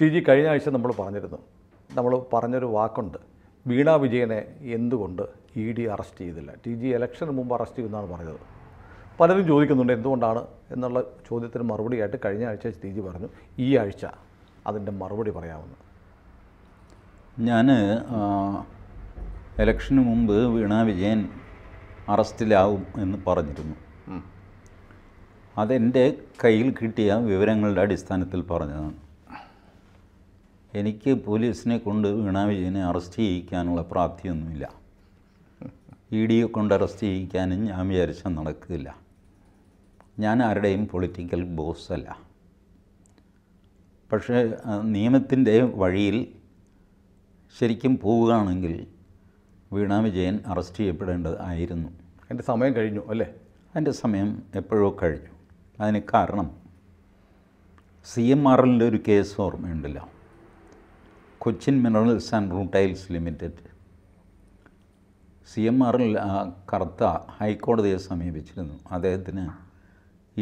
T G കഴിഞ്ഞ ആഴ്ച നമ്മൾ പറഞ്ഞിരുന്നു നമ്മൾ പറഞ്ഞൊരു വാക്കുണ്ട് വീണ വിജയനെ എന്തുകൊണ്ട് ഇ ഡി അറസ്റ്റ് ചെയ്തില്ല ടി ജി ഇലക്ഷന് മുമ്പ് അറസ്റ്റ് ചെയ്യുമെന്നാണ് പറഞ്ഞത് പലരും ചോദിക്കുന്നുണ്ട് എന്തുകൊണ്ടാണ് എന്നുള്ള ചോദ്യത്തിന് മറുപടിയായിട്ട് കഴിഞ്ഞ ആഴ്ച ടി ജി പറഞ്ഞു ഈ ആഴ്ച അതിൻ്റെ മറുപടി പറയാമെന്ന് ഞാൻ ഇലക്ഷന് മുമ്പ് വീണ വിജയൻ അറസ്റ്റിലാവും എന്ന് പറഞ്ഞിരുന്നു അതെൻ്റെ കയ്യിൽ കിട്ടിയ വിവരങ്ങളുടെ അടിസ്ഥാനത്തിൽ പറഞ്ഞതാണ് എനിക്ക് പോലീസിനെ കൊണ്ട് വീണാ വിജയനെ അറസ്റ്റ് ചെയ്യിക്കാനുള്ള പ്രാപ്തിയൊന്നുമില്ല ഇ ഡിയെ കൊണ്ട് അറസ്റ്റ് ചെയ്യിക്കാനും ഞാൻ വിചാരിച്ചാൽ നടക്കില്ല ഞാൻ ആരുടെയും പൊളിറ്റിക്കൽ ബോസ് അല്ല പക്ഷേ നിയമത്തിൻ്റെ വഴിയിൽ ശരിക്കും പോവുകയാണെങ്കിൽ വീണാ വിജയൻ അറസ്റ്റ് ചെയ്യപ്പെടേണ്ടത് ആയിരുന്നു എൻ്റെ സമയം കഴിഞ്ഞു അല്ലേ എൻ്റെ സമയം എപ്പോഴോ കഴിഞ്ഞു അതിന് കാരണം സി എം ആർ ഒരു കേസ് ഓർമ്മയുണ്ടല്ലോ Cochin minerals and rutiles limited C M ആറിൽ കർത്ത ഹൈക്കോടതിയെ സമീപിച്ചിരുന്നു അദ്ദേഹത്തിന്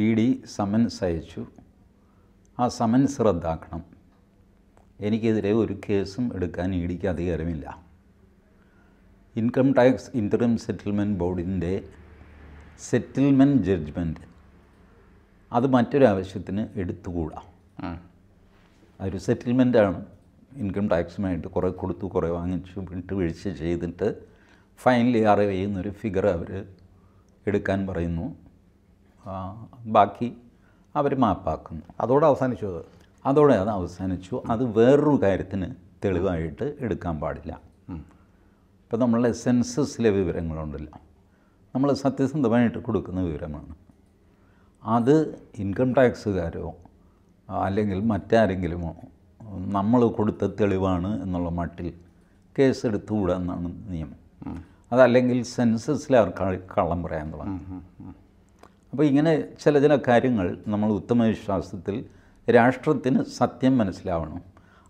ഇ ഡി സമൻസ് അയച്ചു ആ സമൻസ് റദ്ദാക്കണം എനിക്കെതിരെ ഒരു കേസും എടുക്കാൻ ഇ ഡിക്ക് അധികാരമില്ല ഇൻകം ടാക്സ് ഇൻ്ററിം സെറ്റിൽമെൻറ്റ് ബോർഡിൻ്റെ സെറ്റിൽമെൻറ്റ് ജഡ്ജ്മെൻറ്റ് അത് മറ്റൊരാവശ്യത്തിന് എടുത്തുകൂടാ ഒരു ആണ് ഇൻകം ടാക്സുമായിട്ട് കുറേ കൊടുത്തു കുറേ വാങ്ങിച്ചു വിട്ട് വീഴ്ച ചെയ്തിട്ട് ഫൈനലി അറിവ് ചെയ്യുന്നൊരു ഫിഗർ അവർ എടുക്കാൻ പറയുന്നു ബാക്കി അവർ മാപ്പാക്കുന്നു അതോടെ അവസാനിച്ചു അത് അതോടെ അത് അവസാനിച്ചു അത് വേറൊരു കാര്യത്തിന് തെളിവായിട്ട് എടുക്കാൻ പാടില്ല ഇപ്പം നമ്മളെ സെൻസസിലെ വിവരങ്ങളുണ്ടല്ലോ നമ്മൾ സത്യസന്ധമായിട്ട് കൊടുക്കുന്ന വിവരമാണ് അത് ഇൻകം ടാക്സുകാരോ അല്ലെങ്കിൽ മറ്റാരെങ്കിലുമോ നമ്മൾ കൊടുത്ത തെളിവാണ് എന്നുള്ള മട്ടിൽ കേസെടുത്തുകൂടാ എന്നാണ് നിയമം അതല്ലെങ്കിൽ സെൻസസിൽ അവർ കള്ളം പറയാൻ തുടങ്ങും അപ്പോൾ ഇങ്ങനെ ചില ചില കാര്യങ്ങൾ നമ്മൾ ഉത്തമവിശ്വാസത്തിൽ രാഷ്ട്രത്തിന് സത്യം മനസ്സിലാവണം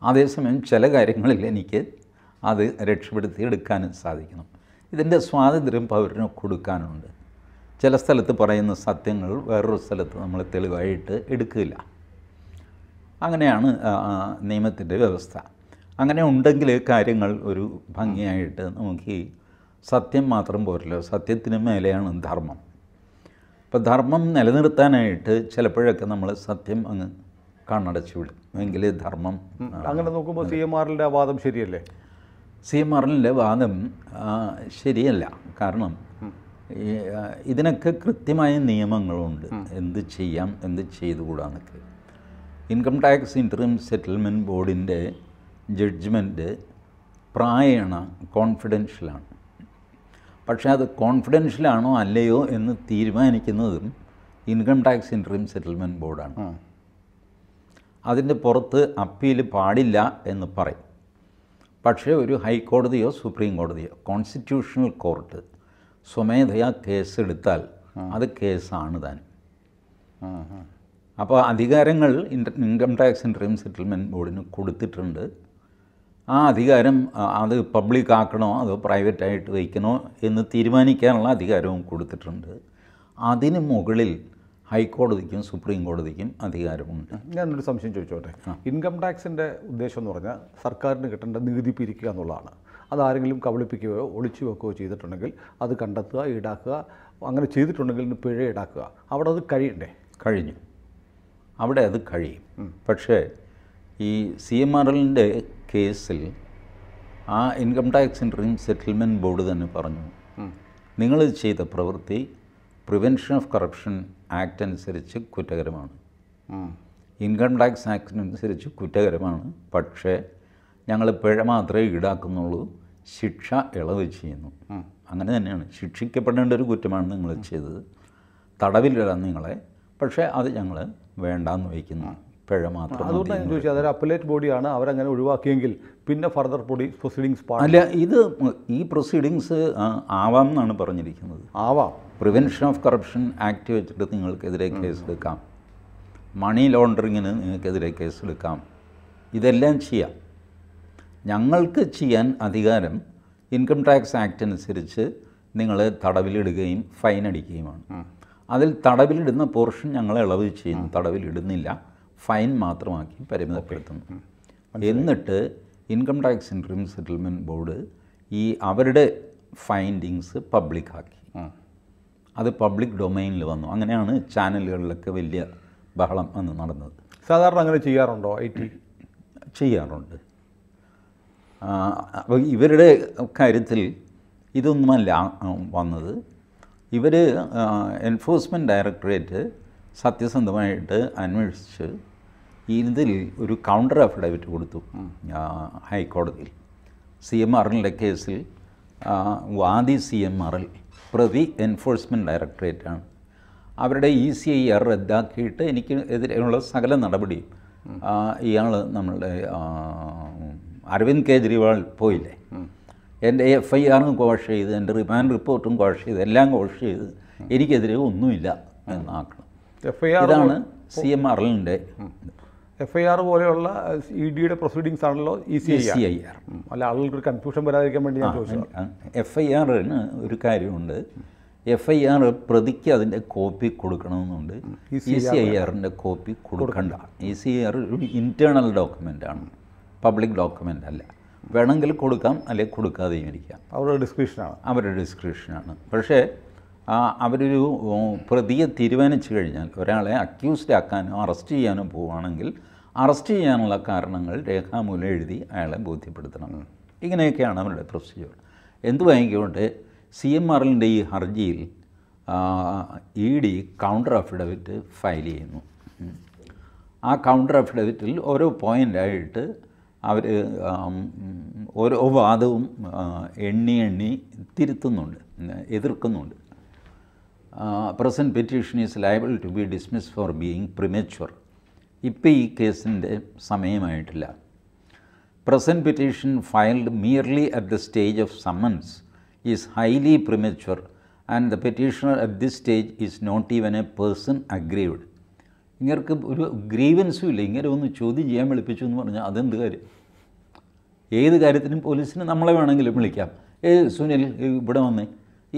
അതേസമയം ചില കാര്യങ്ങളിൽ എനിക്ക് അത് രക്ഷപ്പെടുത്തി എടുക്കാനും സാധിക്കണം ഇതിൻ്റെ സ്വാതന്ത്ര്യം പൗരന് കൊടുക്കാനുണ്ട് ചില സ്ഥലത്ത് പറയുന്ന സത്യങ്ങൾ വേറൊരു സ്ഥലത്ത് നമ്മൾ തെളിവായിട്ട് എടുക്കില്ല അങ്ങനെയാണ് നിയമത്തിൻ്റെ വ്യവസ്ഥ അങ്ങനെ ഉണ്ടെങ്കിൽ കാര്യങ്ങൾ ഒരു ഭംഗിയായിട്ട് നോക്കി സത്യം മാത്രം പോരല്ലോ സത്യത്തിന് മേലെയാണ് ധർമ്മം അപ്പോൾ ധർമ്മം നിലനിർത്താനായിട്ട് ചിലപ്പോഴൊക്കെ നമ്മൾ സത്യം അങ്ങ് കണ്ണടച്ചു വിളിക്കും എങ്കിലേ ധർമ്മം അങ്ങനെ നോക്കുമ്പോൾ സി എം ആറിൻ്റെ വാദം ശരിയല്ലേ സി എം ആറിൻ്റെ വാദം ശരിയല്ല കാരണം ഇതിനൊക്കെ കൃത്യമായ നിയമങ്ങളുണ്ട് എന്ത് ചെയ്യാം എന്ത് ചെയ്തുകൂടാന്നൊക്കെ ഇൻകം ടാക്സ് ഇൻട്രീം സെറ്റിൽമെൻറ്റ് ബോർഡിൻ്റെ ജഡ്ജ്മെൻറ്റ് പ്രായണ കോൺഫിഡൻഷ്യലാണ് പക്ഷേ അത് കോൺഫിഡൻഷ്യലാണോ അല്ലയോ എന്ന് തീരുമാനിക്കുന്നതും ഇൻകം ടാക്സ് ഇൻട്രീം സെറ്റിൽമെൻറ്റ് ബോർഡാണ് അതിൻ്റെ പുറത്ത് അപ്പീൽ പാടില്ല എന്ന് പറയും പക്ഷേ ഒരു ഹൈക്കോടതിയോ സുപ്രീം കോടതിയോ കോൺസ്റ്റിറ്റ്യൂഷണൽ കോർട്ട് സ്വമേധയാ കേസെടുത്താൽ അത് കേസാണ് താൻ അപ്പോൾ അധികാരങ്ങൾ ഇൻകം ടാക്സ് ഇൻട്രീം സെറ്റിൽമെൻറ്റ് ബോർഡിന് കൊടുത്തിട്ടുണ്ട് ആ അധികാരം അത് പബ്ലിക് ആക്കണോ അതോ പ്രൈവറ്റായിട്ട് വയ്ക്കണോ എന്ന് തീരുമാനിക്കാനുള്ള അധികാരവും കൊടുത്തിട്ടുണ്ട് അതിന് മുകളിൽ ഹൈക്കോടതിക്കും സുപ്രീം കോടതിക്കും അധികാരമുണ്ട് ഞാനൊരു സംശയം ചോദിച്ചോട്ടെ ഇൻകം ടാക്സിൻ്റെ ഉദ്ദേശം എന്ന് പറഞ്ഞാൽ സർക്കാരിന് കിട്ടേണ്ട നികുതി പിരിക്കുക എന്നുള്ളതാണ് അതാരെങ്കിലും കബളിപ്പിക്കുകയോ ഒളിച്ചു വെക്കുകയോ ചെയ്തിട്ടുണ്ടെങ്കിൽ അത് കണ്ടെത്തുക ഈടാക്കുക അങ്ങനെ ചെയ്തിട്ടുണ്ടെങ്കിൽ പിഴ ഈടാക്കുക അവിടെ അത് കഴിയണ്ടേ കഴിഞ്ഞു അവിടെ അത് കഴിയും പക്ഷേ ഈ സി എം ആർ എല്ലിൻ്റെ കേസിൽ ആ income tax interim settlement board തന്നെ പറഞ്ഞു നിങ്ങൾ ചെയ്ത പ്രവൃത്തി പ്രിവെൻഷൻ ഓഫ് കറപ്ഷൻ ആക്ട് അനുസരിച്ച് കുറ്റകരമാണ് ഇൻകം ടാക്സ് ആക്ട് അനുസരിച്ച് കുറ്റകരമാണ് പക്ഷേ ഞങ്ങൾ പിഴ മാത്രമേ ഈടാക്കുന്നുള്ളൂ ശിക്ഷ ഇളവ് ചെയ്യുന്നു അങ്ങനെ തന്നെയാണ് ശിക്ഷിക്കപ്പെടേണ്ട ഒരു കുറ്റമാണ് നിങ്ങൾ ചെയ്തത് തടവിലിടാൻ നിങ്ങളെ പക്ഷേ അത് ഞങ്ങൾ വേണ്ടാന്ന് വയ്ക്കുന്ന പിഴ മാത്രം അതുകൊണ്ട് ഞാൻ ചോദിച്ചത് അതൊരു അപ്പലേറ്റ് ബോഡിയാണ് അവരങ്ങനെ ഒഴിവാക്കിയെങ്കിൽ പിന്നെ ഫർദർ ബോഡി പ്രൊസീഡിങ്സ് അല്ല ഇത് ഈ പ്രൊസീഡിങ്സ് ആവാം എന്നാണ് പറഞ്ഞിരിക്കുന്നത് ആവാം പ്രിവെൻഷൻ ഓഫ് കറപ്ഷൻ ആക്ട് വെച്ചിട്ട് നിങ്ങൾക്കെതിരെ എടുക്കാം മണി ലോണ്ടറിങ്ങിന് നിങ്ങൾക്കെതിരെ എടുക്കാം ഇതെല്ലാം ചെയ്യാം ഞങ്ങൾക്ക് ചെയ്യാൻ അധികാരം ഇൻകം ടാക്സ് ആക്ട് അനുസരിച്ച് നിങ്ങളെ തടവിലിടുകയും ഫൈൻ അടിക്കുകയുമാണ് അതിൽ തടവിലിടുന്ന പോർഷൻ ഞങ്ങൾ ഇളവ് ചെയ്യുന്നു തടവിലിടുന്നില്ല ഫൈൻ മാത്രമാക്കി പരിമിതപ്പെടുത്തുന്നു എന്നിട്ട് income tax interim settlement board ഈ അവരുടെ ഫൈൻഡിങ്സ് പബ്ലിക്കാക്കി അത് പബ്ലിക് ഡൊമൈനിൽ വന്നു അങ്ങനെയാണ് ചാനലുകളിലൊക്കെ വലിയ ബഹളം അന്ന് നടന്നത് സാധാരണ അങ്ങനെ ചെയ്യാറുണ്ടോ ഐ ടി ചെയ്യാറുണ്ട് അപ്പോൾ ഇവരുടെ കാര്യത്തിൽ ഇതൊന്നുമല്ല വന്നത് ഇവർ എൻഫോഴ്സ്മെൻറ്റ് ഡയറക്ടറേറ്റ് സത്യസന്ധമായിട്ട് അന്വേഷിച്ച് ഇതിൽ ഒരു കൗണ്ടർ അഫിഡവിറ്റ് കൊടുത്തു ഹൈക്കോടതിയിൽ സി എം ആറിൻ്റെ കേസിൽ വാദി സി എം ആറിൽ പ്രതി എൻഫോഴ്സ്മെൻറ്റ് ഡയറക്ടറേറ്റാണ് അവരുടെ ഇ സി ഐ ആർ റദ്ദാക്കിയിട്ട് എനിക്ക് എതിരെയുള്ള സകല നടപടിയും ഇയാൾ നമ്മളുടെ അരവിന്ദ് കെജ്രിവാൾ പോയില്ലേ എൻ്റെ എഫ് ഐ ആറും കോഷ് ചെയ്ത് എൻ്റെ റിമാൻഡ് റിപ്പോർട്ടും കോഷ് ചെയ്ത് എല്ലാം കോഷ് ചെയ്ത് എനിക്കെതിരെ ഒന്നുമില്ല എന്നാക്കണം എഫ് ഐ ആർ ഇതാണ് സി എം ആറിലിൻ്റെ എഫ് ഐ ആർ പോലെയുള്ള ഇ ഡിയുടെ പ്രൊസീഡിങ്സ് ആണല്ലോ E C C I R അല്ല ആളുകൾക്ക് കൺഫ്യൂഷൻ വരാതിരിക്കാൻ വേണ്ടി ഞാൻ എഫ് ഐ ആറിന് ഒരു കാര്യമുണ്ട് എഫ് ഐ ആർ പ്രതിക്ക് അതിൻ്റെ കോപ്പി കൊടുക്കണമെന്നുണ്ട് ഇ സി ഐ ആറിൻ്റെ കോപ്പി കൊടുക്കണ്ട ഇ സി ഐ ആർ ഒരു ഡോക്യുമെൻ്റ് ആണ് പബ്ലിക് ഡോക്യുമെൻ്റ് അല്ല വേണമെങ്കിൽ കൊടുക്കാം അല്ലെങ്കിൽ കൊടുക്കാതെയും ഇരിക്കാം അവരുടെ ഡിസ്ക്രിപ്ഷനാണ് അവരുടെ ഡിസ്ക്രിപ്ഷനാണ് പക്ഷേ അവരൊരു പ്രതിയെ തീരുമാനിച്ചു കഴിഞ്ഞാൽ ഒരാളെ അക്യൂസ്ഡ് ആക്കാനോ അറസ്റ്റ് ചെയ്യാനോ പോവുകയാണെങ്കിൽ അറസ്റ്റ് ചെയ്യാനുള്ള കാരണങ്ങൾ രേഖാമൂലം എഴുതി അയാളെ ബോധ്യപ്പെടുത്തണം ഇങ്ങനെയൊക്കെയാണ് അവരുടെ പ്രൊസീജിയർ എന്തുവായിക്കോട്ടെ സി എം ആറിൻ്റെ ഈ ഹർജിയിൽ E D counter affidavit file ചെയ്യുന്നു ആ കൗണ്ടർ അഫിഡവിറ്റിൽ ഓരോ പോയിൻ്റായിട്ട് അവർ ഓരോ വാദവും എണ്ണി എണ്ണി തിരുത്തുന്നുണ്ട് എതിർക്കുന്നുണ്ട് present petition is liable to be dismiss for being premature ഇപ്പം ഈ കേസിൻ്റെ സമയമായിട്ടില്ല present petition filed merely at the stage of summons is highly premature and the petitioner at this stage is not even a person aggrieved ഇങ്ങർക്ക് ഒരു ഗ്രീവൻസും ഇല്ല ഇങ്ങനെ ഒന്ന് ചോദ്യം ചെയ്യാൻ വിളിപ്പിച്ചു എന്ന് പറഞ്ഞാൽ അതെന്ത് കാര്യം ഏത് കാര്യത്തിനും പോലീസിന് നമ്മളെ വേണമെങ്കിലും വിളിക്കാം ഏ സുനിൽ ഇവിടെ വന്നേ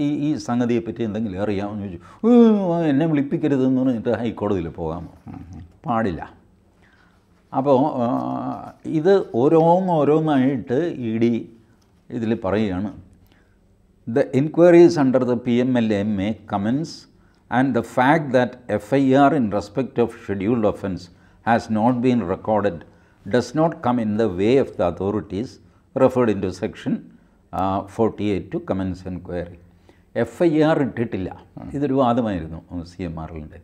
ഈ ഈ സംഗതിയെപ്പറ്റി എന്തെങ്കിലും അറിയാമെന്ന് ചോദിച്ചു എന്നെ വിളിപ്പിക്കരുതെന്ന് പറഞ്ഞിട്ട് ഹൈക്കോടതിയിൽ പോകാം പാടില്ല അപ്പോൾ ഇത് ഓരോന്നോരോന്നായിട്ട് ഇ ഡി ഇതിൽ പറയുകയാണ് the enquiries under the P M L A may commence and the fact that FIR in respect of scheduled offence has not been recorded does not come in the way of the authorities referred into section uh, 48 to commence inquiry. FIR ഇട്ടിട്ടില്ല ഇതൊരു വാദമായിരുന്നു C M ആറിൻ്റെ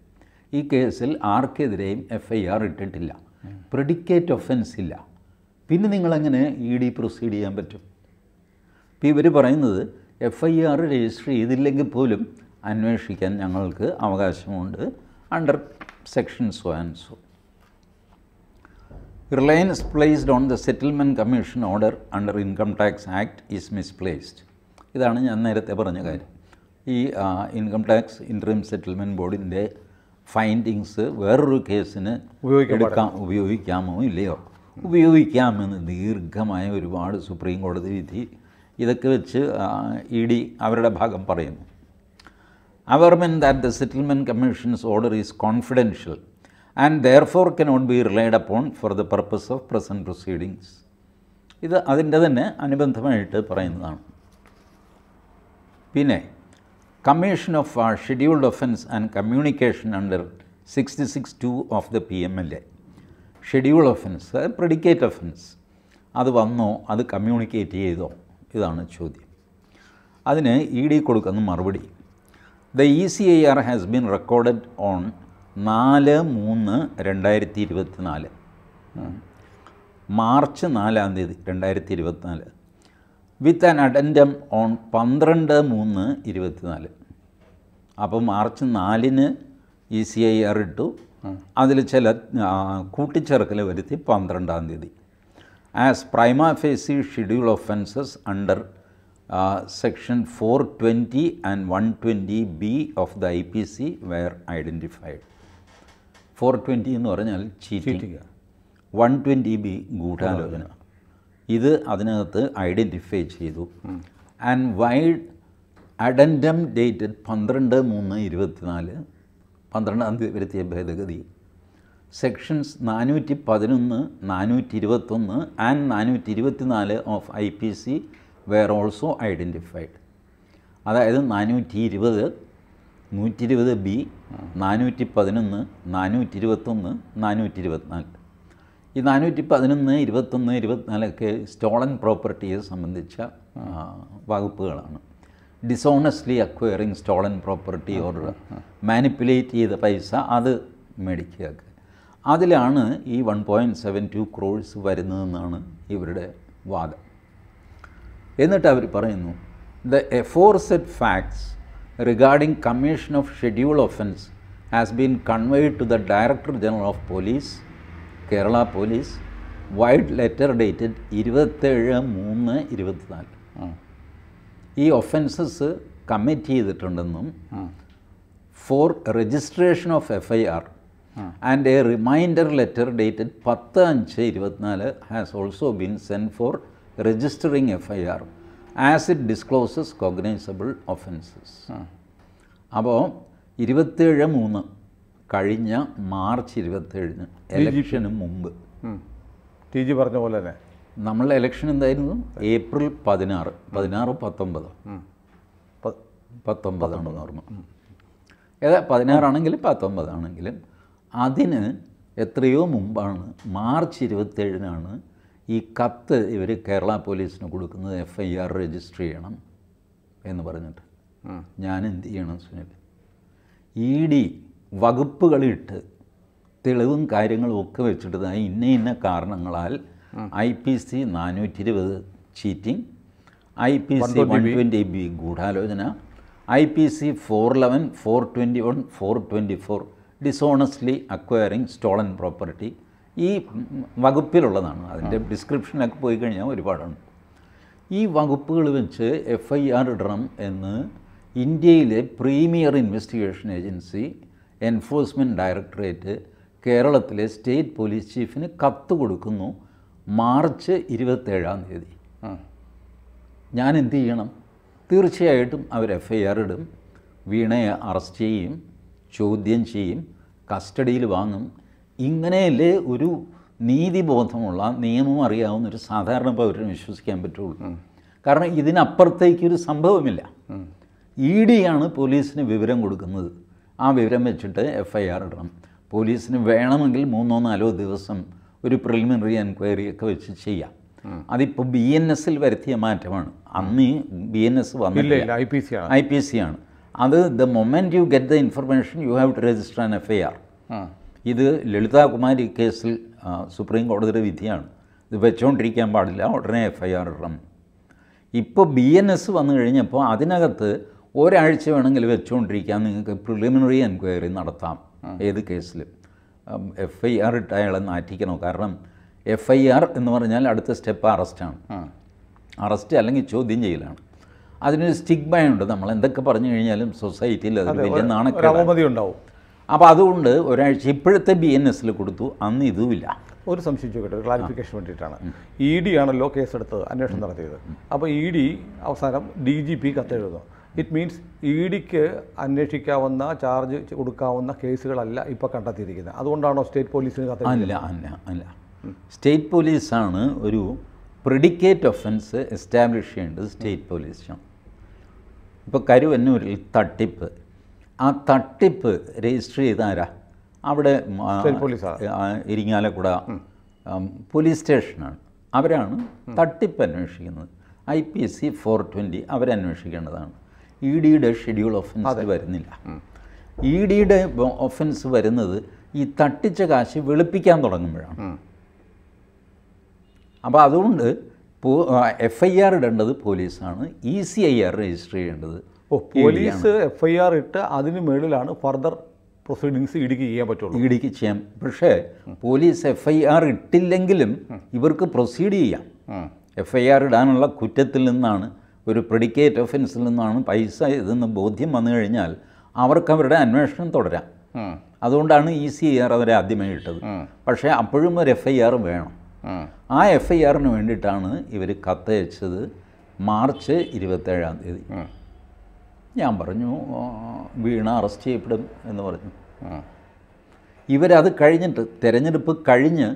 ഈ കേസിൽ ആർക്കെതിരെയും FIR ഇട്ടിട്ടില്ല predicate offence ഇല്ല പിന്നെ നിങ്ങളെങ്ങനെ ഇ ഡി പ്രൊസീഡ് ചെയ്യാൻ പറ്റും ഇപ്പോൾ ഇവർ പറയുന്നത് എഫ് ഐ ആർ രജിസ്റ്റർ ചെയ്തില്ലെങ്കിൽ പോലും അന്വേഷിക്കാൻ ഞങ്ങൾക്ക് അവകാശമുണ്ട് under section so and so reliance placed on the settlement commission order under income tax act is misplaced ഇതാണ് ഞാൻ നേരത്തെ പറഞ്ഞ കാര്യം ഈ ഇൻകം ടാക്സ് ഇൻട്രീം സെറ്റിൽമെൻറ്റ് ബോർഡിൻ്റെ ഫൈൻഡിങ്സ് വേറൊരു കേസിന് ഉപയോഗിക്കാം ഉപയോഗിക്കാമോ ഇല്ലയോ ഉപയോഗിക്കാമെന്ന് ദീർഘമായ ഒരുപാട് സുപ്രീം കോടതി വിധി ഇതൊക്കെ വെച്ച് ഇ ഡി അവരുടെ ഭാഗം പറയുന്നു averment that the settlement commission's order is confidential and therefore therefore cannot be relied upon for the purpose of present proceedings ഇത് അതിൻ്റെ തന്നെ അനുബന്ധമായിട്ട് പറയുന്നതാണ് പിന്നെ commission of scheduled offence and communication under sixty six two of the P M L A schedule offence അതായത് predicate offence അത് വന്നോ അത് കമ്മ്യൂണിക്കേറ്റ് ചെയ്തോ ഇതാണ് ചോദ്യം അതിന് ഇ e ഡി കൊടുക്കുന്ന മറുപടി the E C I R has been recorded on നാല് മൂന്ന് രണ്ടായിരത്തി ഇരുപത്തി നാല് മാർച്ച് നാലാം തീയതി രണ്ടായിരത്തി ഇരുപത്തിനാല് വിത്ത് ആൻ അഡൻഡം ഓൺ പന്ത്രണ്ട് മൂന്ന് ഇരുപത്തിനാല് അപ്പോൾ മാർച്ച് നാലിന് ഇ സി ഐ ആർ ഇട്ടു അതിൽ ചില കൂട്ടിച്ചേർക്കൽ വരുത്തി പന്ത്രണ്ടാം തീയതി as prima facie schedule offences under section four twenty and one twenty B of the I P C were identified four twenty എന്ന് പറഞ്ഞാൽ ചീറ്റിക്കുക വൺ ട്വൻറ്റി ബി ഗൂഢാലോചന ഇത് അതിനകത്ത് ഐഡൻറ്റിഫൈ ചെയ്തു ആൻഡ് വൈഡ് അഡൻഡം ഡേറ്റ് പന്ത്രണ്ട് മൂന്ന് ഇരുപത്തിനാല് പന്ത്രണ്ടാം തീയതി വരുത്തിയ ഭേദഗതി സെക്ഷൻസ് നാനൂറ്റി പതിനൊന്ന് നാനൂറ്റി ഇരുപത്തൊന്ന് ആൻഡ് നാനൂറ്റി ഇരുപത്തിനാല് of I P C were also identified അതായത് നാനൂറ്റി ഇരുപത് നൂറ്റി ഇരുപത് ബി നാനൂറ്റി പതിനൊന്ന് നാനൂറ്റി ഇരുപത്തൊന്ന് നാനൂറ്റി ഇരുപത്തിനാല് ഈ നാനൂറ്റി പതിനൊന്ന് ഇരുപത്തൊന്ന് ഇരുപത്തിനാലൊക്കെ സ്റ്റോളൻ പ്രോപ്പർട്ടിയെ സംബന്ധിച്ച വകുപ്പുകളാണ് dishonestly acquiring stolen property order manipulate ചെയ്ത പൈസ അത് മേടിക്കുകയൊക്കെ അതിലാണ് ഈ one point seven two crores വരുന്നതെന്നാണ് ഇവരുടെ വാദം എന്നിട്ട് അവർ പറയുന്നു the aforesaid facts regarding commission of schedule offence has been conveyed to the director general of police Kerala police vide letter dated ഇരുപത്തേഴ് മൂന്ന് ഇരുപത്തിനാല് ഈ ഒഫൻസസ് കമ്മിറ്റ് ചെയ്തിട്ടുണ്ടെന്നും for registration of F I R and a reminder letter dated പത്ത് അഞ്ച് ഇരുപത്തിനാല് has also been sent for registering registering FIR as it discloses cognizable offences അപ്പോൾ ഇരുപത്തേഴ് മൂന്ന് കഴിഞ്ഞ മാർച്ച് ഇരുപത്തേഴിന് എലക്ഷന് മുമ്പ് ടി ജി പറഞ്ഞ പോലെ തന്നെ നമ്മൾ എലക്ഷൻ എന്തായിരുന്നു ഏപ്രിൽ പതിനാറ് പതിനാറ് പത്തൊമ്പത് പത്തൊമ്പതാണെന്ന് ഓർമ്മ ഏതാ പതിനാറാണെങ്കിലും പത്തൊമ്പതാണെങ്കിലും അതിന് എത്രയോ മുമ്പാണ് മാർച്ച് ഇരുപത്തേഴിനാണ് ഈ കത്ത് ഇവർ കേരള പോലീസിന് കൊടുക്കുന്നത് എഫ് ഐ ആർ രജിസ്റ്റർ ചെയ്യണം എന്ന് പറഞ്ഞിട്ട് ഞാൻ എന്ത് ചെയ്യണം സുനിൽ ഇ e ഡി വകുപ്പുകളിട്ട് തെളിവും കാര്യങ്ങളും ഒക്കെ വെച്ചിട്ട് ഇന്ന ഇന്ന കാരണങ്ങളാൽ ഐ പി സി നാനൂറ്റി ഇരുപത് cheating I P C one twenty B ഗൂഢാലോചന I P C four eleven four twenty one four twenty four dishonestly acquiring stolen property ഈ വകുപ്പിലുള്ളതാണ് അതിൻ്റെ ഡിസ്ക്രിപ്ഷനൊക്കെ പോയി കഴിഞ്ഞാൽ ഒരുപാടുണ്ട് ഈ വകുപ്പുകൾ വെച്ച് എഫ് ഐ ആർ ഇടണം എന്ന് ഇന്ത്യയിലെ premier investigation agency enforcement directorate കേരളത്തിലെ സ്റ്റേറ്റ് പോലീസ് ചീഫിന് കത്ത് കൊടുക്കുന്നു മാർച്ച് ഇരുപത്തേഴാം തീയതി ഞാൻ എന്ത് ചെയ്യണം തീർച്ചയായിട്ടും അവർ എഫ് ഐ ആർ ഇടും വീണയെ അറസ്റ്റ് ചെയ്യും ചോദ്യം ചെയ്യും കസ്റ്റഡിയിൽ വാങ്ങും ഇങ്ങനെയല്ലേ ഒരു നീതിബോധമുള്ള നിയമം അറിയാവുന്ന ഒരു സാധാരണ പൗരന് വിശ്വസിക്കാൻ പറ്റുള്ളൂ കാരണം ഇതിനപ്പുറത്തേക്ക് ഒരു സംഭവമില്ല ഇ ഡിയാണ് പോലീസിന് വിവരം കൊടുക്കുന്നത് ആ വിവരം വെച്ചിട്ട് എഫ് ഐ ആർ ഇടണം പോലീസിന് വേണമെങ്കിൽ മൂന്നോ നാലോ ദിവസം ഒരു പ്രിലിമിനറി എൻക്വയറി ഒക്കെ വെച്ച് ചെയ്യാം അതിപ്പോൾ ബി എൻ എസിൽ വരുത്തിയ മാറ്റമാണ് അന്ന് ബി എൻ എസ് വന്നില്ല I P C I P C ആണ് അത് the moment you get the information you have to register an F I R ഇത് ലളിതാകുമാരി കേസിൽ സുപ്രീം കോടതിയുടെ വിധിയാണ് ഇത് വെച്ചുകൊണ്ടിരിക്കാൻ പാടില്ല ഉടനെ എഫ് ഐ ആർ ഇടണം ഇപ്പോൾ ബി എൻ എസ് വന്നു കഴിഞ്ഞപ്പോൾ അതിനകത്ത് ഒരാഴ്ച വേണമെങ്കിൽ വെച്ചുകൊണ്ടിരിക്കാം നിങ്ങൾക്ക് പ്രിലിമിനറി എൻക്വയറി നടത്താം ഏത് കേസിലും എഫ് ഐ ആർ ഇട്ട് അയാളെ നാറ്റിക്കണം കാരണം എഫ് ഐ ആർ എന്ന് പറഞ്ഞാൽ അടുത്ത സ്റ്റെപ്പ് അറസ്റ്റാണ് അറസ്റ്റ് അല്ലെങ്കിൽ ചോദ്യം ചെയ്യലാണ് അതിനൊരു ഉണ്ട് നമ്മൾ എന്തൊക്കെ പറഞ്ഞു കഴിഞ്ഞാലും സൊസൈറ്റിയിൽ അതിൽ വലിയ നാണക്കേട് ഉണ്ടാവും അപ്പോൾ അതുകൊണ്ട് ഒരാഴ്ച ഇപ്പോഴത്തെ ബി എൻ എസിൽ കൊടുത്തു അന്ന് ഇതുമില്ല ഒരു സംശയം ചോദിക്കട്ടെ ക്ലാരിഫിക്കേഷൻ വേണ്ടിയിട്ടാണ് ഇ ഡി ആണല്ലോ കേസെടുത്തത് അന്വേഷണം നടത്തിയത് അപ്പോൾ ഇ ഡി അവസാനം ഡി ജി പി കത്തെഴുതുന്നു ഇറ്റ് മീൻസ് ഇ ഡിക്ക് അന്വേഷിക്കാവുന്ന ചാർജ് കൊടുക്കാവുന്ന കേസുകളല്ല ഇപ്പോൾ കണ്ടെത്തിയിരിക്കുന്നത് അതുകൊണ്ടാണോ സ്റ്റേറ്റ് പോലീസിന് കത്ത് അല്ല അല്ല അല്ല സ്റ്റേറ്റ് പോലീസാണ് ഒരു പ്രിഡിക്കേറ്റ് ഒഫൻസ് എസ്റ്റാബ്ലിഷ് ചെയ്യേണ്ടത് സ്റ്റേറ്റ് പോലീസാണ് ഇപ്പോൾ കരുവന്നൂരിൽ തട്ടിപ്പ് ആ തട്ടിപ്പ് രജിസ്റ്റർ ചെയ്ത ആരാ അവിടെ ഇരിങ്ങാലക്കുട പോലീസ് സ്റ്റേഷനാണ് അവരാണ് തട്ടിപ്പ് അന്വേഷിക്കുന്നത് I P S C four twenty അവരന്വേഷിക്കേണ്ടതാണ് ഇ ഡിയുടെ ഷെഡ്യൂൾ ഒഫൻസ് വരുന്നില്ല ഇ ഡിയുടെ ഒഫൻസ് വരുന്നത് ഈ തട്ടിച്ച കാശ് വെളുപ്പിക്കാൻ തുടങ്ങുമ്പോഴാണ് അപ്പോൾ അതുകൊണ്ട് എഫ് ഐ ആർ ഇടേണ്ടത് പോലീസാണ് E C I R register ചെയ്യേണ്ടത് ഓ പോലീസ് എഫ് ഐ ആർ ഇട്ട് അതിന് മുകളിലാണ് ഫർദർ പ്രൊസീഡിങ്സ് ഇടുക്കി ചെയ്യാൻ പറ്റുള്ളൂ ഇടുക്കി ചെയ്യാം പക്ഷേ പോലീസ് എഫ് ഐ ആർ ഇട്ടില്ലെങ്കിലും ഇവർക്ക് പ്രൊസീഡ് ചെയ്യാം എഫ് ഐ ആർ ഇടാനുള്ള കുറ്റത്തിൽ നിന്നാണ് ഒരു പ്രെഡിക്കേറ്റ് ഒഫൻസിൽ നിന്നാണ് പൈസ ഇതെന്ന് ബോധ്യം വന്നു കഴിഞ്ഞാൽ അവർക്ക് അവരുടെ അന്വേഷണം തുടരാം അതുകൊണ്ടാണ് ഇ സി ആർ അവരെ ആദ്യമേ ഇട്ടത് പക്ഷേ അപ്പോഴും ഒരു എഫ് ഐ ആർ വേണം ആ എഫ് ഐ ആറിന് വേണ്ടിയിട്ടാണ് ഇവർ കത്തയച്ചത് മാർച്ച് ഇരുപത്തേഴാം തീയതി ഞാൻ പറഞ്ഞു വീണ അറസ്റ്റ് ചെയ്യപ്പെടും എന്ന് പറഞ്ഞു ഇവരത് കഴിഞ്ഞിട്ട് തിരഞ്ഞെടുപ്പ് കഴിഞ്ഞ്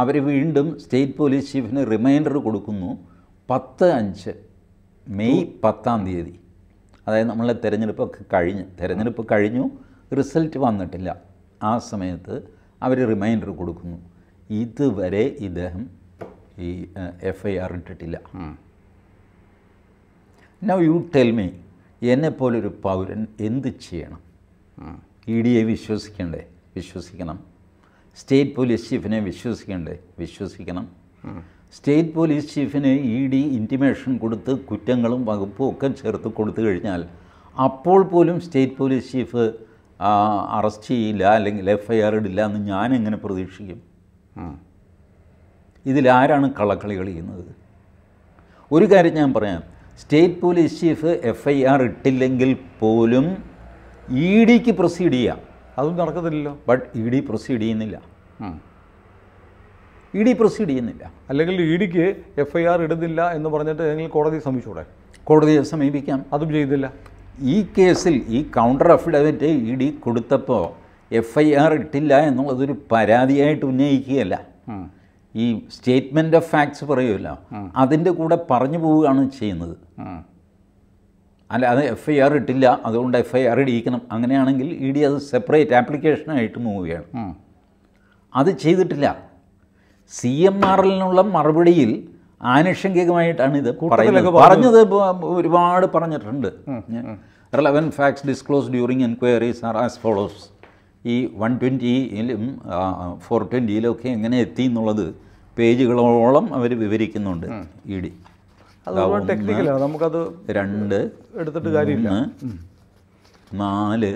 അവർ വീണ്ടും സ്റ്റേറ്റ് പോലീസ് ചീഫിന് റിമൈൻഡർ കൊടുക്കുന്നു പത്ത് അഞ്ച് മെയ് പത്താം തീയതി അതായത് നമ്മളെ തിരഞ്ഞെടുപ്പൊക്കെ കഴിഞ്ഞ് തിരഞ്ഞെടുപ്പ് കഴിഞ്ഞു റിസൾട്ട് വന്നിട്ടില്ല ആ സമയത്ത് അവർ റിമൈൻഡർ കൊടുക്കുന്നു ഇതുവരെ ഇദ്ദേഹം ഈ എഫ് ഐ ആർ ഇട്ടിട്ടില്ല നൗ യു ടെൽ മീ എന്നെപ്പോലൊരു പൗരൻ എന്ത് ചെയ്യണം ഇ ഡി എ വിശ്വസിക്കണ്ടേ വിശ്വസിക്കണം സ്റ്റേറ്റ് പോലീസ് ചീഫിനെ വിശ്വസിക്കണ്ടേ വിശ്വസിക്കണം സ്റ്റേറ്റ് പോലീസ് ചീഫിന് ഇ ഡി ഇൻറ്റിമേഷൻ കൊടുത്ത് കുറ്റങ്ങളും വകുപ്പും ഒക്കെ ചേർത്ത് കൊടുത്തു കഴിഞ്ഞാൽ അപ്പോൾ പോലും സ്റ്റേറ്റ് പോലീസ് ചീഫ് അറസ്റ്റ് ചെയ്യില്ല അല്ലെങ്കിൽ എഫ് ഐ ആർ ഇടില്ല എന്ന് ഞാൻ എങ്ങനെ പ്രതീക്ഷിക്കും ഇതിലാരാണ് കളക്കളി കളിക്കുന്നത് ഒരു കാര്യം ഞാൻ പറയാം state police chief F I R ഇട്ടില്ലെങ്കിൽ പോലും ഇ ഡിക്ക് പ്രൊസീഡ് ചെയ്യാം അതും നടക്കത്തില്ലല്ലോ ബട്ട് ഇ ഡി പ്രൊസീഡ് ചെയ്യുന്നില്ല ഇ ഡി പ്രൊസീഡ് ചെയ്യുന്നില്ല അല്ലെങ്കിൽ ഇ ഡിക്ക് എഫ് ഐ ആർ ഇടുന്നില്ല എന്ന് പറഞ്ഞിട്ട് ഏതെങ്കിലും കോടതിയെ സമീപിച്ചൂടെ കോടതിയെ സമീപിക്കാം അതും ചെയ്തില്ല ഈ കേസിൽ ഈ കൗണ്ടർ അഫിഡവിറ്റ് ഇ ഡി കൊടുത്തപ്പോൾ എഫ് ഐ ആർ ഇട്ടില്ല എന്നുള്ളതൊരു പരാതിയായിട്ട് ഉന്നയിക്കുകയല്ല ഈ സ്റ്റേറ്റ്മെൻ്റ് ഓഫ് ഫാക്ട്സ് പറയുമല്ലോ അതിൻ്റെ കൂടെ പറഞ്ഞു പോവുകയാണ് ചെയ്യുന്നത് അല്ല അത് എഫ് ഐ ആർ ഇട്ടില്ല അതുകൊണ്ട് എഫ് ഐ ആർ ഇടിയിക്കണം അങ്ങനെയാണെങ്കിൽ ഇ ഡി അത് സെപ്പറേറ്റ് ആപ്ലിക്കേഷനായിട്ട് മൂവുകയാണ് അത് ചെയ്തിട്ടില്ല സി എം ആർ എല്ലിനുള്ള മറുപടിയിൽ ആനുഷംഗികമായിട്ടാണ് ഇത് പറഞ്ഞത് ഒരുപാട് പറഞ്ഞിട്ടുണ്ട് relevant facts disclose during enquiries are as follows ഈ വൺ ട്വൻറ്റിയിലും ഫോർ ട്വൻറ്റിയിലും ഒക്കെ എങ്ങനെ എത്തി എന്നുള്ളത് പേജുകളോളം അവർ വിവരിക്കുന്നുണ്ട് ഇ ഡി നമുക്കത് രണ്ട് എടുത്തിട്ട് കാര്യമില്ല നാല്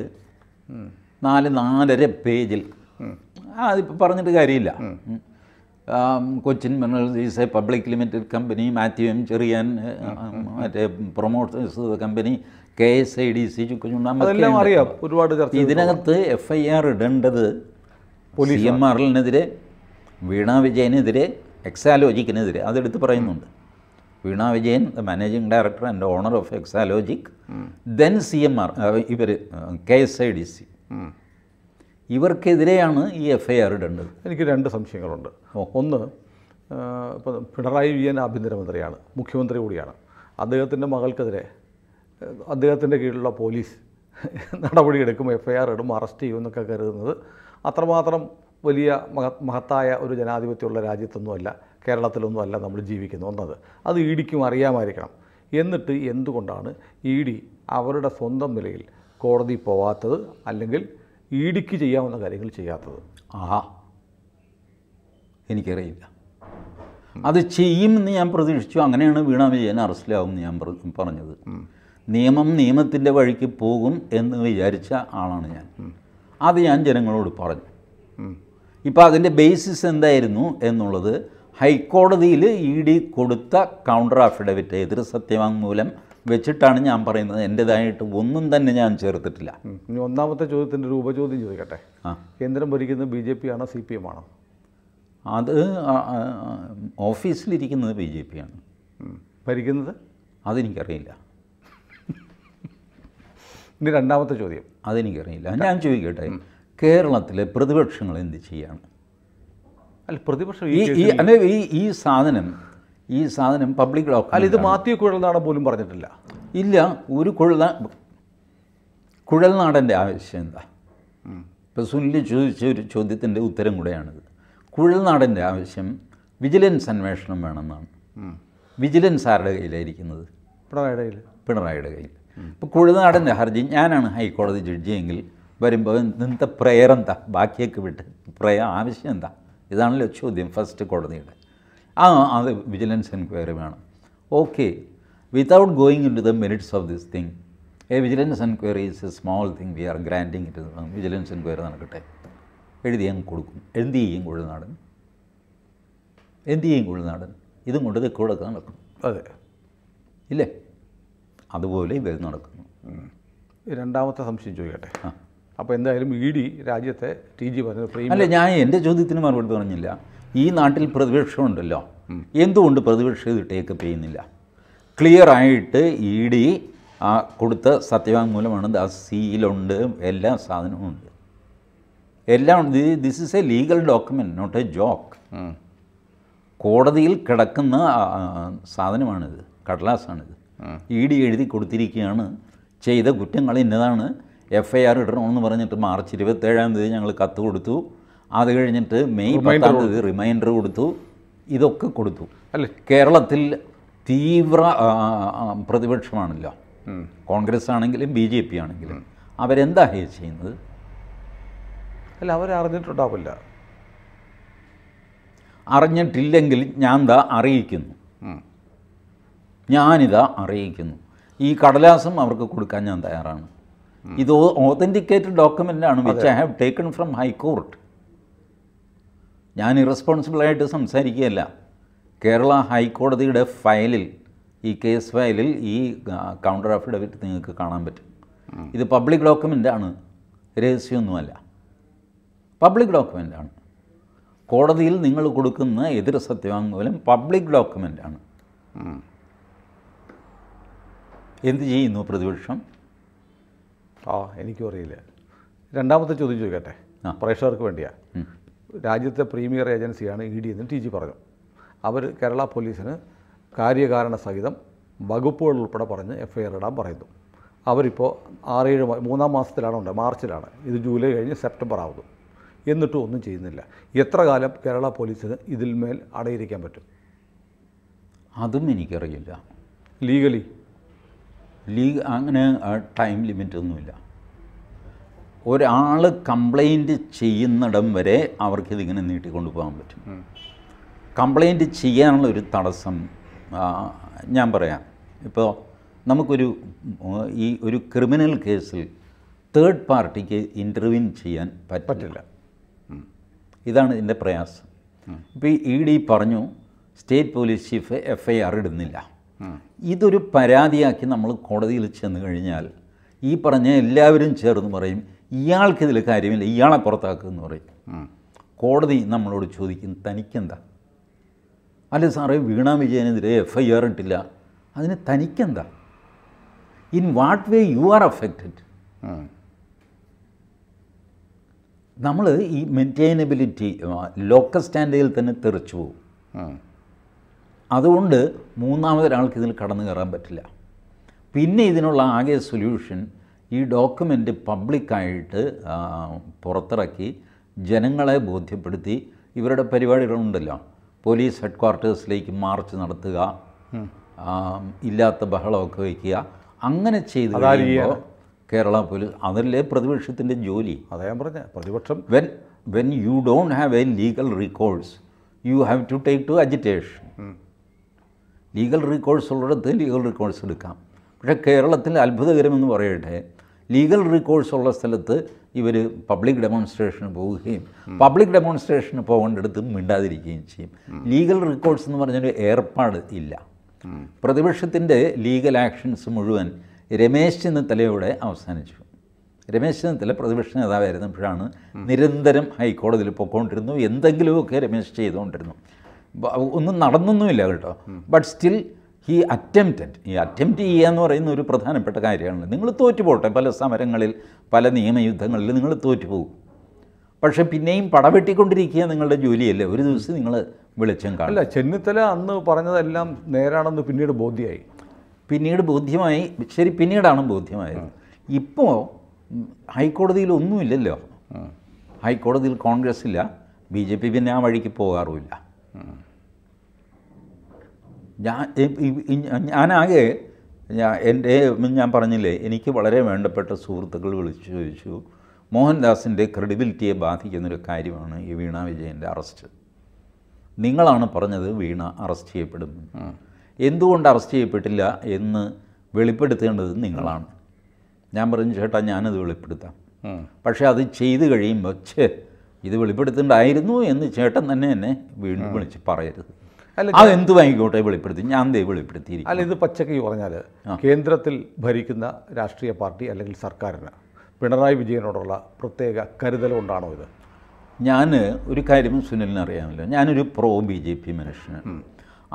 നാല് നാലര പേജിൽ അതിപ്പോൾ പറഞ്ഞിട്ട് കാര്യമില്ല Cochin minerals is a public limited company Mathew M Cherian മറ്റേ promoters company K S I D C ചുക്കുചുണ്ടാകും അറിയാം ഒരുപാട് ഇതിനകത്ത് എഫ് ഐ ആർ ഇടേണ്ടത് പോലീസ് എം ആറിനെതിരെ വീണാ വിജയനെതിരെ എക്സാലോജിക്കിനെതിരെ അതെടുത്ത് പറയുന്നുണ്ട് Veena Vijayan the managing director and owner of Exalogic then C M R ഇവർ K S I D C ഇവർക്കെതിരെയാണ് ഈ എഫ് ഐ ആർ ഇടേണ്ടത് എനിക്ക് രണ്ട് സംശയങ്ങളുണ്ട് ഒന്ന് ഇപ്പം പിണറായി വിജയൻ ആഭ്യന്തരമന്ത്രിയാണ് മുഖ്യമന്ത്രി കൂടിയാണ് അദ്ദേഹത്തിൻ്റെ മകൾക്കെതിരെ അദ്ദേഹത്തിൻ്റെ കീഴിലുള്ള പോലീസ് നടപടിയെടുക്കും എഫ് ഐ ആർ ഇടും അറസ്റ്റ് ചെയ്യുമെന്നൊക്കെ കരുതുന്നത് അത്രമാത്രം വലിയ മഹത്തായ ഒരു ജനാധിപത്യമുള്ള രാജ്യത്തൊന്നുമല്ല കേരളത്തിലൊന്നുമല്ല നമ്മൾ ജീവിക്കുന്നു ഒന്നത് അത് ഇ ഡിക്കും അറിയാമായിരിക്കണം എന്നിട്ട് എന്തുകൊണ്ടാണ് ഇ ഡി അവരുടെ സ്വന്തം നിലയിൽ കോടതി പോവാത്തത് അല്ലെങ്കിൽ ഇ ഡിക്ക് ചെയ്യാവുന്ന കാര്യങ്ങൾ ചെയ്യാത്തത് ആ എനിക്കറിയില്ല അത് ചെയ്യുമെന്ന് ഞാൻ പ്രതീക്ഷിച്ചു അങ്ങനെയാണ് വീണ വിജയൻ അറസ്റ്റിലാവുമെന്ന് ഞാൻ പറഞ്ഞത് നിയമം നിയമത്തിൻ്റെ വഴിക്ക് പോകും എന്ന് വിചാരിച്ച ആളാണ് ഞാൻ അത് ഞാൻ ജനങ്ങളോട് പറഞ്ഞു ഇപ്പോൾ അതിൻ്റെ ബേസിസ് എന്തായിരുന്നു എന്നുള്ളത് ഹൈക്കോടതിയിൽ ഇ ഡി കൊടുത്ത കൗണ്ടർ അഫിഡവിറ്റ് എതിർ സത്യവാങ്മൂലം വെച്ചിട്ടാണ് ഞാൻ പറയുന്നത് എൻ്റെതായിട്ട് ഒന്നും തന്നെ ഞാൻ ചേർത്തിട്ടില്ല ഇനി ഒന്നാമത്തെ ചോദ്യത്തിൻ്റെ ഒരു ഉപചോദ്യം ചോദിക്കട്ടെ കേന്ദ്രം ഭരിക്കുന്നത് ബി ജെ പി ആണോ സി പി എം ആണോ അത് ഓഫീസിലിരിക്കുന്നത് ബി ജെ പി ആണ് ഭരിക്കുന്നത് അതെനിക്കറിയില്ല ഇനി രണ്ടാമത്തെ ചോദ്യം അതെനിക്കറിയില്ല ഞാൻ ചോദിക്കട്ടെ കേരളത്തിലെ പ്രതിപക്ഷങ്ങൾ എന്ത് ചെയ്യാണ് അല്ല പ്രതിപക്ഷം ഈ ഈ ഈ സാധനം ഈ സാധനം പബ്ലിക് അല്ല ഇത് മാത്യു കുഴൽനാടൻ പോലും പറഞ്ഞിട്ടില്ല ഇല്ല ഒരു കുഴൽ കുഴൽനാടൻ്റെ ആവശ്യം എന്താ ഇപ്പം സുനിൽ ചോദിച്ച ഒരു ചോദ്യത്തിൻ്റെ ഉത്തരം കൂടെയാണിത് കുഴൽനാടൻ്റെ ആവശ്യം വിജിലൻസ് അന്വേഷണം വേണമെന്നാണ് വിജിലൻസ് ആരുടെ കയ്യിലായിരിക്കുന്നത് പിണറായിയുടെ കയ്യിൽ പിണറായിയുടെ കയ്യിൽ ഇപ്പോൾ കുഴൽനാടൻ്റെ ഹർജി ഞാനാണ് ഹൈക്കോടതി ജഡ്ജിയെങ്കിൽ വരുമ്പോൾ ഇന്നത്തെ പ്രയർ എന്താ ബാക്കിയൊക്കെ വിട്ട് പ്രയർ ആവശ്യം എന്താ ഇതാണല്ലോ ചോദ്യം ഫസ്റ്റ് കോടതിയുടെ ആ അത് വിജിലൻസ് എൻക്വയറി വേണം okay without going into the merits of this thing a vigilance enquiry is a small thing we are granting it vigilance enquiry നടക്കട്ടെ എഴുതി അങ്ങ് കൊടുക്കും എന്ത് ചെയ്യും കുഴുനാടൻ എന്ത് ചെയ്യും കുഴുനാടൻ ഇതും കൊണ്ട് തെക്കോടൊക്കെ നടക്കും അതെ ഇല്ലേ അതുപോലെ ഇവർ നടക്കുന്നു രണ്ടാമത്തെ സംശയം ചോദിക്കട്ടെ ആ അപ്പോൾ എന്തായാലും ഇ ഡി രാജ്യത്തെ ടി ജി പറഞ്ഞു ഫ്രീ അല്ല ഞാൻ എൻ്റെ ചോദ്യത്തിന് മറുപടി പറഞ്ഞില്ല ഈ നാട്ടിൽ പ്രതിപക്ഷമുണ്ടല്ലോ എന്തുകൊണ്ട് പ്രതിപക്ഷം ഇത് ടേക്കപ്പ് ചെയ്യുന്നില്ല ക്ലിയർ ആയിട്ട് ഇ ഡി ആ കൊടുത്ത സത്യവാങ്മൂലമാണ് ആ സീലുണ്ട് എല്ലാ സാധനവുമുണ്ട് എല്ലാം ഉണ്ട് this is a legal document not a joke കോടതിയിൽ കിടക്കുന്ന സാധനമാണിത് കടലാസാണിത് ഇ ഡി എഴുതി കൊടുത്തിരിക്കുകയാണ് ചെയ്ത കുറ്റങ്ങൾ ഇന്നതാണ് എഫ് ഐ ആർ ഇടണമെന്ന് പറഞ്ഞിട്ട് മാർച്ച് ഇരുപത്തേഴാം തീയതി ഞങ്ങൾ കത്ത് കൊടുത്തു അത് കഴിഞ്ഞിട്ട് മെയ് പത്താം തീയതി റിമൈൻഡർ കൊടുത്തു ഇതൊക്കെ കൊടുത്തു അല്ല കേരളത്തിൽ തീവ്ര പ്രതിപക്ഷമാണല്ലോ കോൺഗ്രസ് ആണെങ്കിലും ബി ജെ പി ആണെങ്കിലും അവരെന്താ ഹേ ചെയ്യുന്നത് അല്ല അവരറിഞ്ഞിട്ടുണ്ടാവില്ല അറിഞ്ഞിട്ടില്ലെങ്കിൽ ഞാൻ ദാ അറിയിക്കുന്നു ഞാനിതാ അറിയിക്കുന്നു ഈ കടലാസം അവർക്ക് കൊടുക്കാൻ ഞാൻ തയ്യാറാണ് ഇത് ഓതൻറ്റിക്കേറ്റഡ് ഡോക്യുമെൻ്റാണ് which I have taken from high court ഞാൻ ഇറസ്പോൺസിബിളായിട്ട് സംസാരിക്കുകയല്ല കേരള ഹൈക്കോടതിയുടെ ഫയലിൽ ഈ കേസ് ഫയലിൽ ഈ കൗണ്ടർ അഫിഡവിറ്റ് നിങ്ങൾക്ക് കാണാൻ പറ്റും ഇത് പബ്ലിക് ഡോക്യുമെൻ്റാണ് രഹസ്യമൊന്നുമല്ല പബ്ലിക് ഡോക്യുമെൻ്റാണ് കോടതിയിൽ നിങ്ങൾ കൊടുക്കുന്ന എതിർ സത്യവാങ്മൂലം പബ്ലിക് ഡോക്യുമെൻ്റാണ് എന്ത് ചെയ്യുന്നു പ്രതിപക്ഷം ആ എനിക്കും അറിയില്ല രണ്ടാമത്തെ ചോദ്യം ചോദിക്കട്ടെ പ്രേക്ഷകർക്ക് വേണ്ടിയാണ് രാജ്യത്തെ പ്രീമിയർ ഏജൻസിയാണ് ഇ ഡി എന്ന് ടി ജി പറഞ്ഞു അവർ കേരള പോലീസിന് കാര്യകാരണ സഹിതം വകുപ്പുകൾ ഉൾപ്പെടെ പറഞ്ഞ് എഫ് ഐ ആർ ഇടാൻ പറയുന്നു അവരിപ്പോൾ ആറേഴ് മൂന്നാം മാസത്തിലാണ് ഉണ്ട് മാർച്ചിലാണ് ഇത് ജൂലൈ കഴിഞ്ഞ് സെപ്റ്റംബർ ആവുന്നു എന്നിട്ടും ഒന്നും ചെയ്യുന്നില്ല എത്ര കാലം കേരള പോലീസിന് ഇതിൽമേൽ അടയിരിക്കാൻ പറ്റും അതും എനിക്കറിയില്ല ലീഗലി ലീഗ് അങ്ങനെ ടൈം ലിമിറ്റൊന്നുമില്ല ഒരാൾ കംപ്ലൈൻറ്റ് ചെയ്യുന്നിടം വരെ അവർക്കിതിങ്ങനെ നീട്ടിക്കൊണ്ടു പോകാൻ പറ്റും കംപ്ലൈൻറ്റ് ചെയ്യാനുള്ള ഒരു തടസ്സം ഞാൻ പറയാം ഇപ്പോൾ നമുക്കൊരു ഈ ഒരു ക്രിമിനൽ കേസിൽ തേർഡ് പാർട്ടിക്ക് ഇൻ്റർവ്യൂ ചെയ്യാൻ പറ്റില്ല ഇതാണ് ഇതിൻ്റെ പ്രയാസം ഇപ്പോൾ ഇ ഡി e പറഞ്ഞു state police chief F I R ഇടുന്നില്ല ഇതൊരു പരാതിയാക്കി നമ്മൾ കോടതിയിൽ ചെന്ന് കഴിഞ്ഞാൽ ഈ പറഞ്ഞ എല്ലാവരും ചേർന്ന് പറയും ഇയാൾക്കിതിൽ കാര്യമില്ല ഇയാളെ പുറത്താക്കുമെന്ന് പറയും കോടതി നമ്മളോട് ചോദിക്കും തനിക്കെന്താ അല്ല സാറേ വീണാ വിജയനെതിരെ എഫ് ഐ ആർ ഇട്ടില്ല അതിന് തനിക്കെന്താ in what way you are affected നമ്മൾ ഈ മെയിൻറ്റൈനബിലിറ്റി ലോക്കൽ സ്റ്റാൻഡേർഡിൽ തന്നെ തെറിച്ചു പോകും അതുകൊണ്ട് മൂന്നാമതൊരാൾക്ക് ഇതിൽ കടന്നു കയറാൻ പറ്റില്ല പിന്നെ ഇതിനുള്ള ആകെ സൊല്യൂഷൻ ഈ ഡോക്യുമെൻ്റ് പബ്ലിക്കായിട്ട് പുറത്തിറക്കി ജനങ്ങളെ ബോധ്യപ്പെടുത്തി ഇവരുടെ പരിപാടികളുണ്ടല്ലോ പോലീസ് ഹെഡ് ക്വാർട്ടേഴ്സിലേക്ക് മാർച്ച് നടത്തുക ഇല്ലാത്ത ബഹളമൊക്കെ വയ്ക്കുക അങ്ങനെ ചെയ്ത് കഴിയുമ്പോൾ കേരള പോലീസ് അതല്ലേ പ്രതിപക്ഷത്തിൻ്റെ ജോലി അതാ പറഞ്ഞ പ്രതിപക്ഷം when when you don't have a legal recourse you have to take to agitation legal recourse ഉള്ളിടത്ത് ലീഗൽ റീകോഴ്സ് എടുക്കാം പക്ഷേ കേരളത്തിൽ അത്ഭുതകരമെന്ന് പറയട്ടെ ലീഗൽ റീകോഴ്സ് ഉള്ള സ്ഥലത്ത് ഇവർ പബ്ലിക് ഡെമോൺസ്ട്രേഷന് പോവുകയും പബ്ലിക് ഡെമോൺസ്ട്രേഷന് പോകേണ്ടടുത്ത് മിണ്ടാതിരിക്കുകയും ചെയ്യും ലീഗൽ റീകോഴ്സ് എന്ന് പറഞ്ഞൊരു ഏർപ്പാട് ഇല്ല പ്രതിപക്ഷത്തിൻ്റെ ലീഗൽ ആക്ഷൻസ് മുഴുവൻ രമേശ് ചെന്നിത്തലയോടെ അവസാനിച്ചു രമേശ് ചെന്നിത്തല പ്രതിപക്ഷ നേതാവായിരുന്നപ്പോഴാണ് നിരന്തരം ഹൈക്കോടതിയിൽ പോയിക്കൊണ്ടിരുന്നു എന്തെങ്കിലുമൊക്കെ രമേശ് ചെയ്തുകൊണ്ടിരുന്നു ഒന്നും നടന്നൊന്നുമില്ല കേട്ടോ ബട്ട് സ്റ്റിൽ ഈ അറ്റംപ്റ്റഡ് ഈ അറ്റംപ്റ്റ് ചെയ്യുക എന്ന് പറയുന്ന ഒരു പ്രധാനപ്പെട്ട കാര്യമാണ് നിങ്ങൾ തോറ്റു പോട്ടെ പല സമരങ്ങളിൽ പല നിയമയുദ്ധങ്ങളിൽ നിങ്ങൾ തോറ്റു പോകും പക്ഷെ പിന്നെയും പടവെട്ടിക്കൊണ്ടിരിക്കുക നിങ്ങളുടെ ജോലിയല്ലേ ഒരു ദിവസം നിങ്ങൾ വെളിച്ചം കാണും അല്ല ചെന്നിത്തല അന്ന് പറഞ്ഞതെല്ലാം നേരാണെന്ന് പിന്നീട് ബോധ്യമായി പിന്നീട് ബോധ്യമായി ശരി പിന്നീടാണ് ബോധ്യമായത് ഇപ്പോൾ ഹൈക്കോടതിയിൽ ഒന്നുമില്ലല്ലോ ഹൈക്കോടതിയിൽ കോൺഗ്രസ് ഇല്ല ബി ജെ പി പിന്നെ ആ വഴിക്ക് പോകാറുമില്ല ഞാൻ ഞാനാകെ എൻ്റെ ഞാൻ പറഞ്ഞില്ലേ എനിക്ക് വളരെ വേണ്ടപ്പെട്ട സുഹൃത്തുക്കൾ വിളിച്ചു ചോദിച്ചു മോഹൻദാസിൻ്റെ ക്രെഡിബിലിറ്റിയെ ബാധിക്കുന്നൊരു കാര്യമാണ് ഈ വീണ വിജയൻ്റെ അറസ്റ്റ് നിങ്ങളാണ് പറഞ്ഞത് വീണ അറസ്റ്റ് ചെയ്യപ്പെടും എന്തുകൊണ്ട് അറസ്റ്റ് ചെയ്യപ്പെട്ടില്ല എന്ന് വെളിപ്പെടുത്തേണ്ടത് നിങ്ങളാണ് ഞാൻ പറഞ്ഞു ചേട്ടാ ഞാനത് വെളിപ്പെടുത്താം പക്ഷേ അത് ചെയ്തു കഴിയുമ്പോൾ ഛേ ഇത് വെളിപ്പെടുത്തേണ്ടായിരുന്നു എന്ന് ചേട്ടൻ തന്നെ എന്നെ വീണ്ടും വിളിച്ച് പറയരുത് അല്ല അതെന്ത് വാങ്ങിക്കോട്ടെ വെളിപ്പെടുത്തി ഞാൻ ദേ വെളിപ്പെടുത്തി അല്ല ഇത് പച്ചക്ക് പറഞ്ഞാൽ കേന്ദ്രത്തിൽ ഭരിക്കുന്ന രാഷ്ട്രീയ പാർട്ടി അല്ലെങ്കിൽ സർക്കാരിന് പിണറായി വിജയനോടുള്ള പ്രത്യേക കരുതൽ കൊണ്ടാണോ ഇത് ഞാൻ ഒരു കാര്യം സുനിലിന് അറിയാമല്ലോ ഞാനൊരു പ്രോ ബി ജെ പി മനുഷ്യനാണ്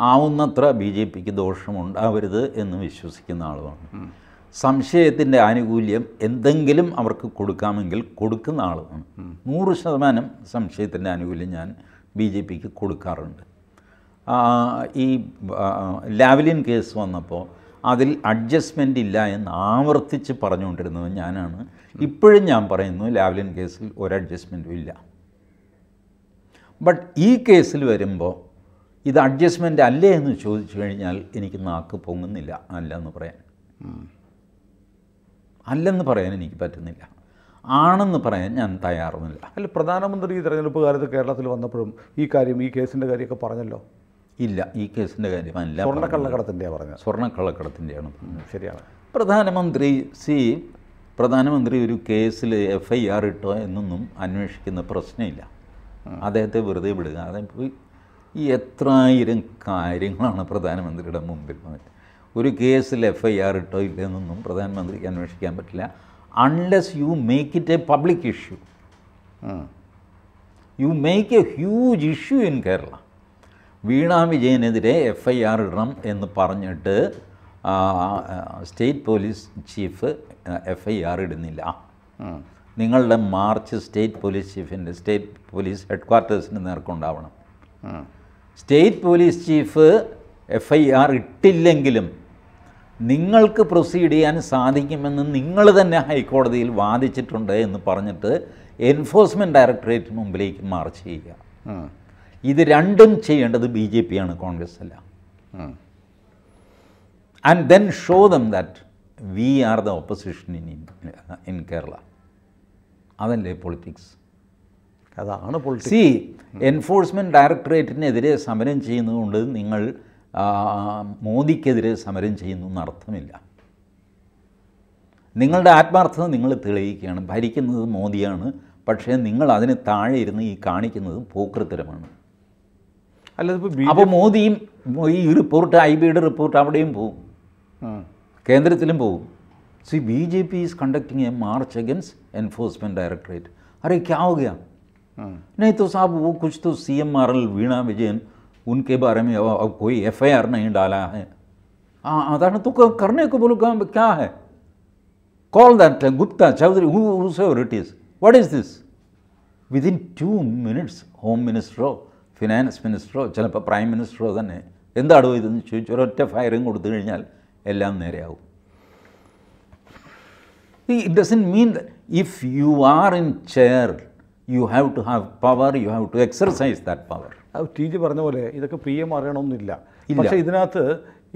ആവുന്നത്ര ബി ജെ പിക്ക് ദോഷമുണ്ടാവരുത് എന്ന് വിശ്വസിക്കുന്ന ആളുമാണ് സംശയത്തിൻ്റെ ആനുകൂല്യം എന്തെങ്കിലും അവർക്ക് കൊടുക്കാമെങ്കിൽ കൊടുക്കുന്ന ആളാണ് നൂറ് ശതമാനം സംശയത്തിൻ്റെ ആനുകൂല്യം ഞാൻ ബി ജെ പിക്ക് കൊടുക്കാറുണ്ട് ഈ ലാവലിൻ കേസ് വന്നപ്പോൾ അതിൽ അഡ്ജസ്റ്റ്മെൻ്റ് ഇല്ല എന്ന് ആവർത്തിച്ച് പറഞ്ഞുകൊണ്ടിരുന്നത് ഞാനാണ് ഇപ്പോഴും ഞാൻ പറയുന്നു ലാവലിൻ കേസിൽ ഒരു അഡ്ജസ്റ്റ്മെൻറ്റും ഇല്ല ബട്ട് ഈ കേസിൽ വരുമ്പോൾ ഇത് അഡ്ജസ്റ്റ്മെൻ്റ് അല്ലേ എന്ന് ചോദിച്ചു കഴിഞ്ഞാൽ എനിക്ക് നാക്ക് പൊങ്ങുന്നില്ല അല്ല എന്ന് പറയാൻ അല്ലെന്ന് പറയാൻ എനിക്ക് പറ്റുന്നില്ല ആണെന്ന് പറയാൻ ഞാൻ തയ്യാറുമില്ല അല്ല പ്രധാനമന്ത്രി ഈ തെരഞ്ഞെടുപ്പ് കാലത്ത് കേരളത്തിൽ വന്നപ്പോഴും ഈ കാര്യം ഈ കേസിൻ്റെ കാര്യമൊക്കെ പറഞ്ഞല്ലോ ഇല്ല ഈ കേസിൻ്റെ കാര്യമല്ല സ്വർണ്ണക്കള്ളക്കടത്തിൻ്റെയാണ് പറഞ്ഞത് സ്വർണ്ണക്കള്ളക്കടത്തിൻ്റെയാണ് ശരിയാണ് പ്രധാനമന്ത്രി സി പ്രധാനമന്ത്രി ഒരു കേസിൽ എഫ് ഐ ആർ ഇട്ടോ എന്നൊന്നും അന്വേഷിക്കുന്ന പ്രശ്നമില്ല അദ്ദേഹത്തെ വെറുതെ വിടുക അതായത് ഈ എത്രായിരം കാര്യങ്ങളാണ് പ്രധാനമന്ത്രിയുടെ മുമ്പിൽ ഒരു കേസിൽ എഫ് ഐ ആർ ഇട്ടോ ഇല്ലെന്നൊന്നും പ്രധാനമന്ത്രിക്ക് അന്വേഷിക്കാൻ പറ്റില്ല unless you make it a public issue you make a huge issue in Kerala വീണാ വിജയനെതിരെ എഫ് ഐ ആർ ഇടണം എന്ന് പറഞ്ഞിട്ട് state police chief F I R ഇടുന്നില്ല നിങ്ങളുടെ മാർച്ച് സ്റ്റേറ്റ് പോലീസ് ചീഫിൻ്റെ സ്റ്റേറ്റ് പോലീസ് ഹെഡ് ക്വാർട്ടേഴ്സിന് നേർക്കുണ്ടാവണം state police chief F I R ഇട്ടില്ലെങ്കിലും നിങ്ങൾക്ക് പ്രൊസീഡ് ചെയ്യാൻ സാധിക്കുമെന്ന് നിങ്ങൾ തന്നെ ഹൈക്കോടതിയിൽ വാദിച്ചിട്ടുണ്ട് എന്ന് പറഞ്ഞിട്ട് എൻഫോഴ്സ്മെൻറ്റ് ഡയറക്ടറേറ്റ് മുമ്പിലേക്ക് മാർച്ച് ചെയ്യുക ഇത് രണ്ടും ചെയ്യേണ്ടത് ബി ജെ പിയാണ് കോൺഗ്രസ് അല്ല and then show them that we are the opposition in in Kerala അതല്ലേ പൊളിറ്റിക്സ് അതാണ് സി എൻഫോഴ്സ്മെൻറ്റ് ഡയറക്ടറേറ്റിനെതിരെ സമരം ചെയ്യുന്നതുകൊണ്ട് നിങ്ങൾ മോദിക്കെതിരെ സമരം ചെയ്യുന്നു എന്നർത്ഥമില്ല നിങ്ങളുടെ ആത്മാർത്ഥത നിങ്ങൾ തെളിയിക്കുകയാണ് ഭരിക്കുന്നത് മോദിയാണ് പക്ഷേ നിങ്ങൾ അതിന് താഴെ ഇരുന്ന് ഈ കാണിക്കുന്നത് പൂക്കൃത്തരമാണ് അല്ലാതിപ്പോൾ അപ്പോൾ മോദിയും ഈ റിപ്പോർട്ട് ഐ ബിയുടെ റിപ്പോർട്ട് അവിടെയും പോവും കേന്ദ്രത്തിലും പോവും സി B J P is conducting a march against Enforcement Directorate അറിയിക്കാവുകയാണ് നെയ്ത്തു സാബു കുശ്തു नहीं तो साहब वो कुछ तो उनके बारे में अब, एफ कोई आर नहीं डाला है हाँ तू तो करने को बोलो क्या है call that Gupta Chaudhary it is what is this with in two minutes home मिनिस्टरो फिनास् मिनिस्टरो चल प्राइम मिनिस्टरो ते एंव चोर फयरिंग कोलिया इट ड mean if you are in chair you have to have power you have to exercise that power T G പറഞ്ഞ പോലെ ഇതൊക്കെ പി എം അറിയണമെന്നില്ല പക്ഷേ ഇതിനകത്ത്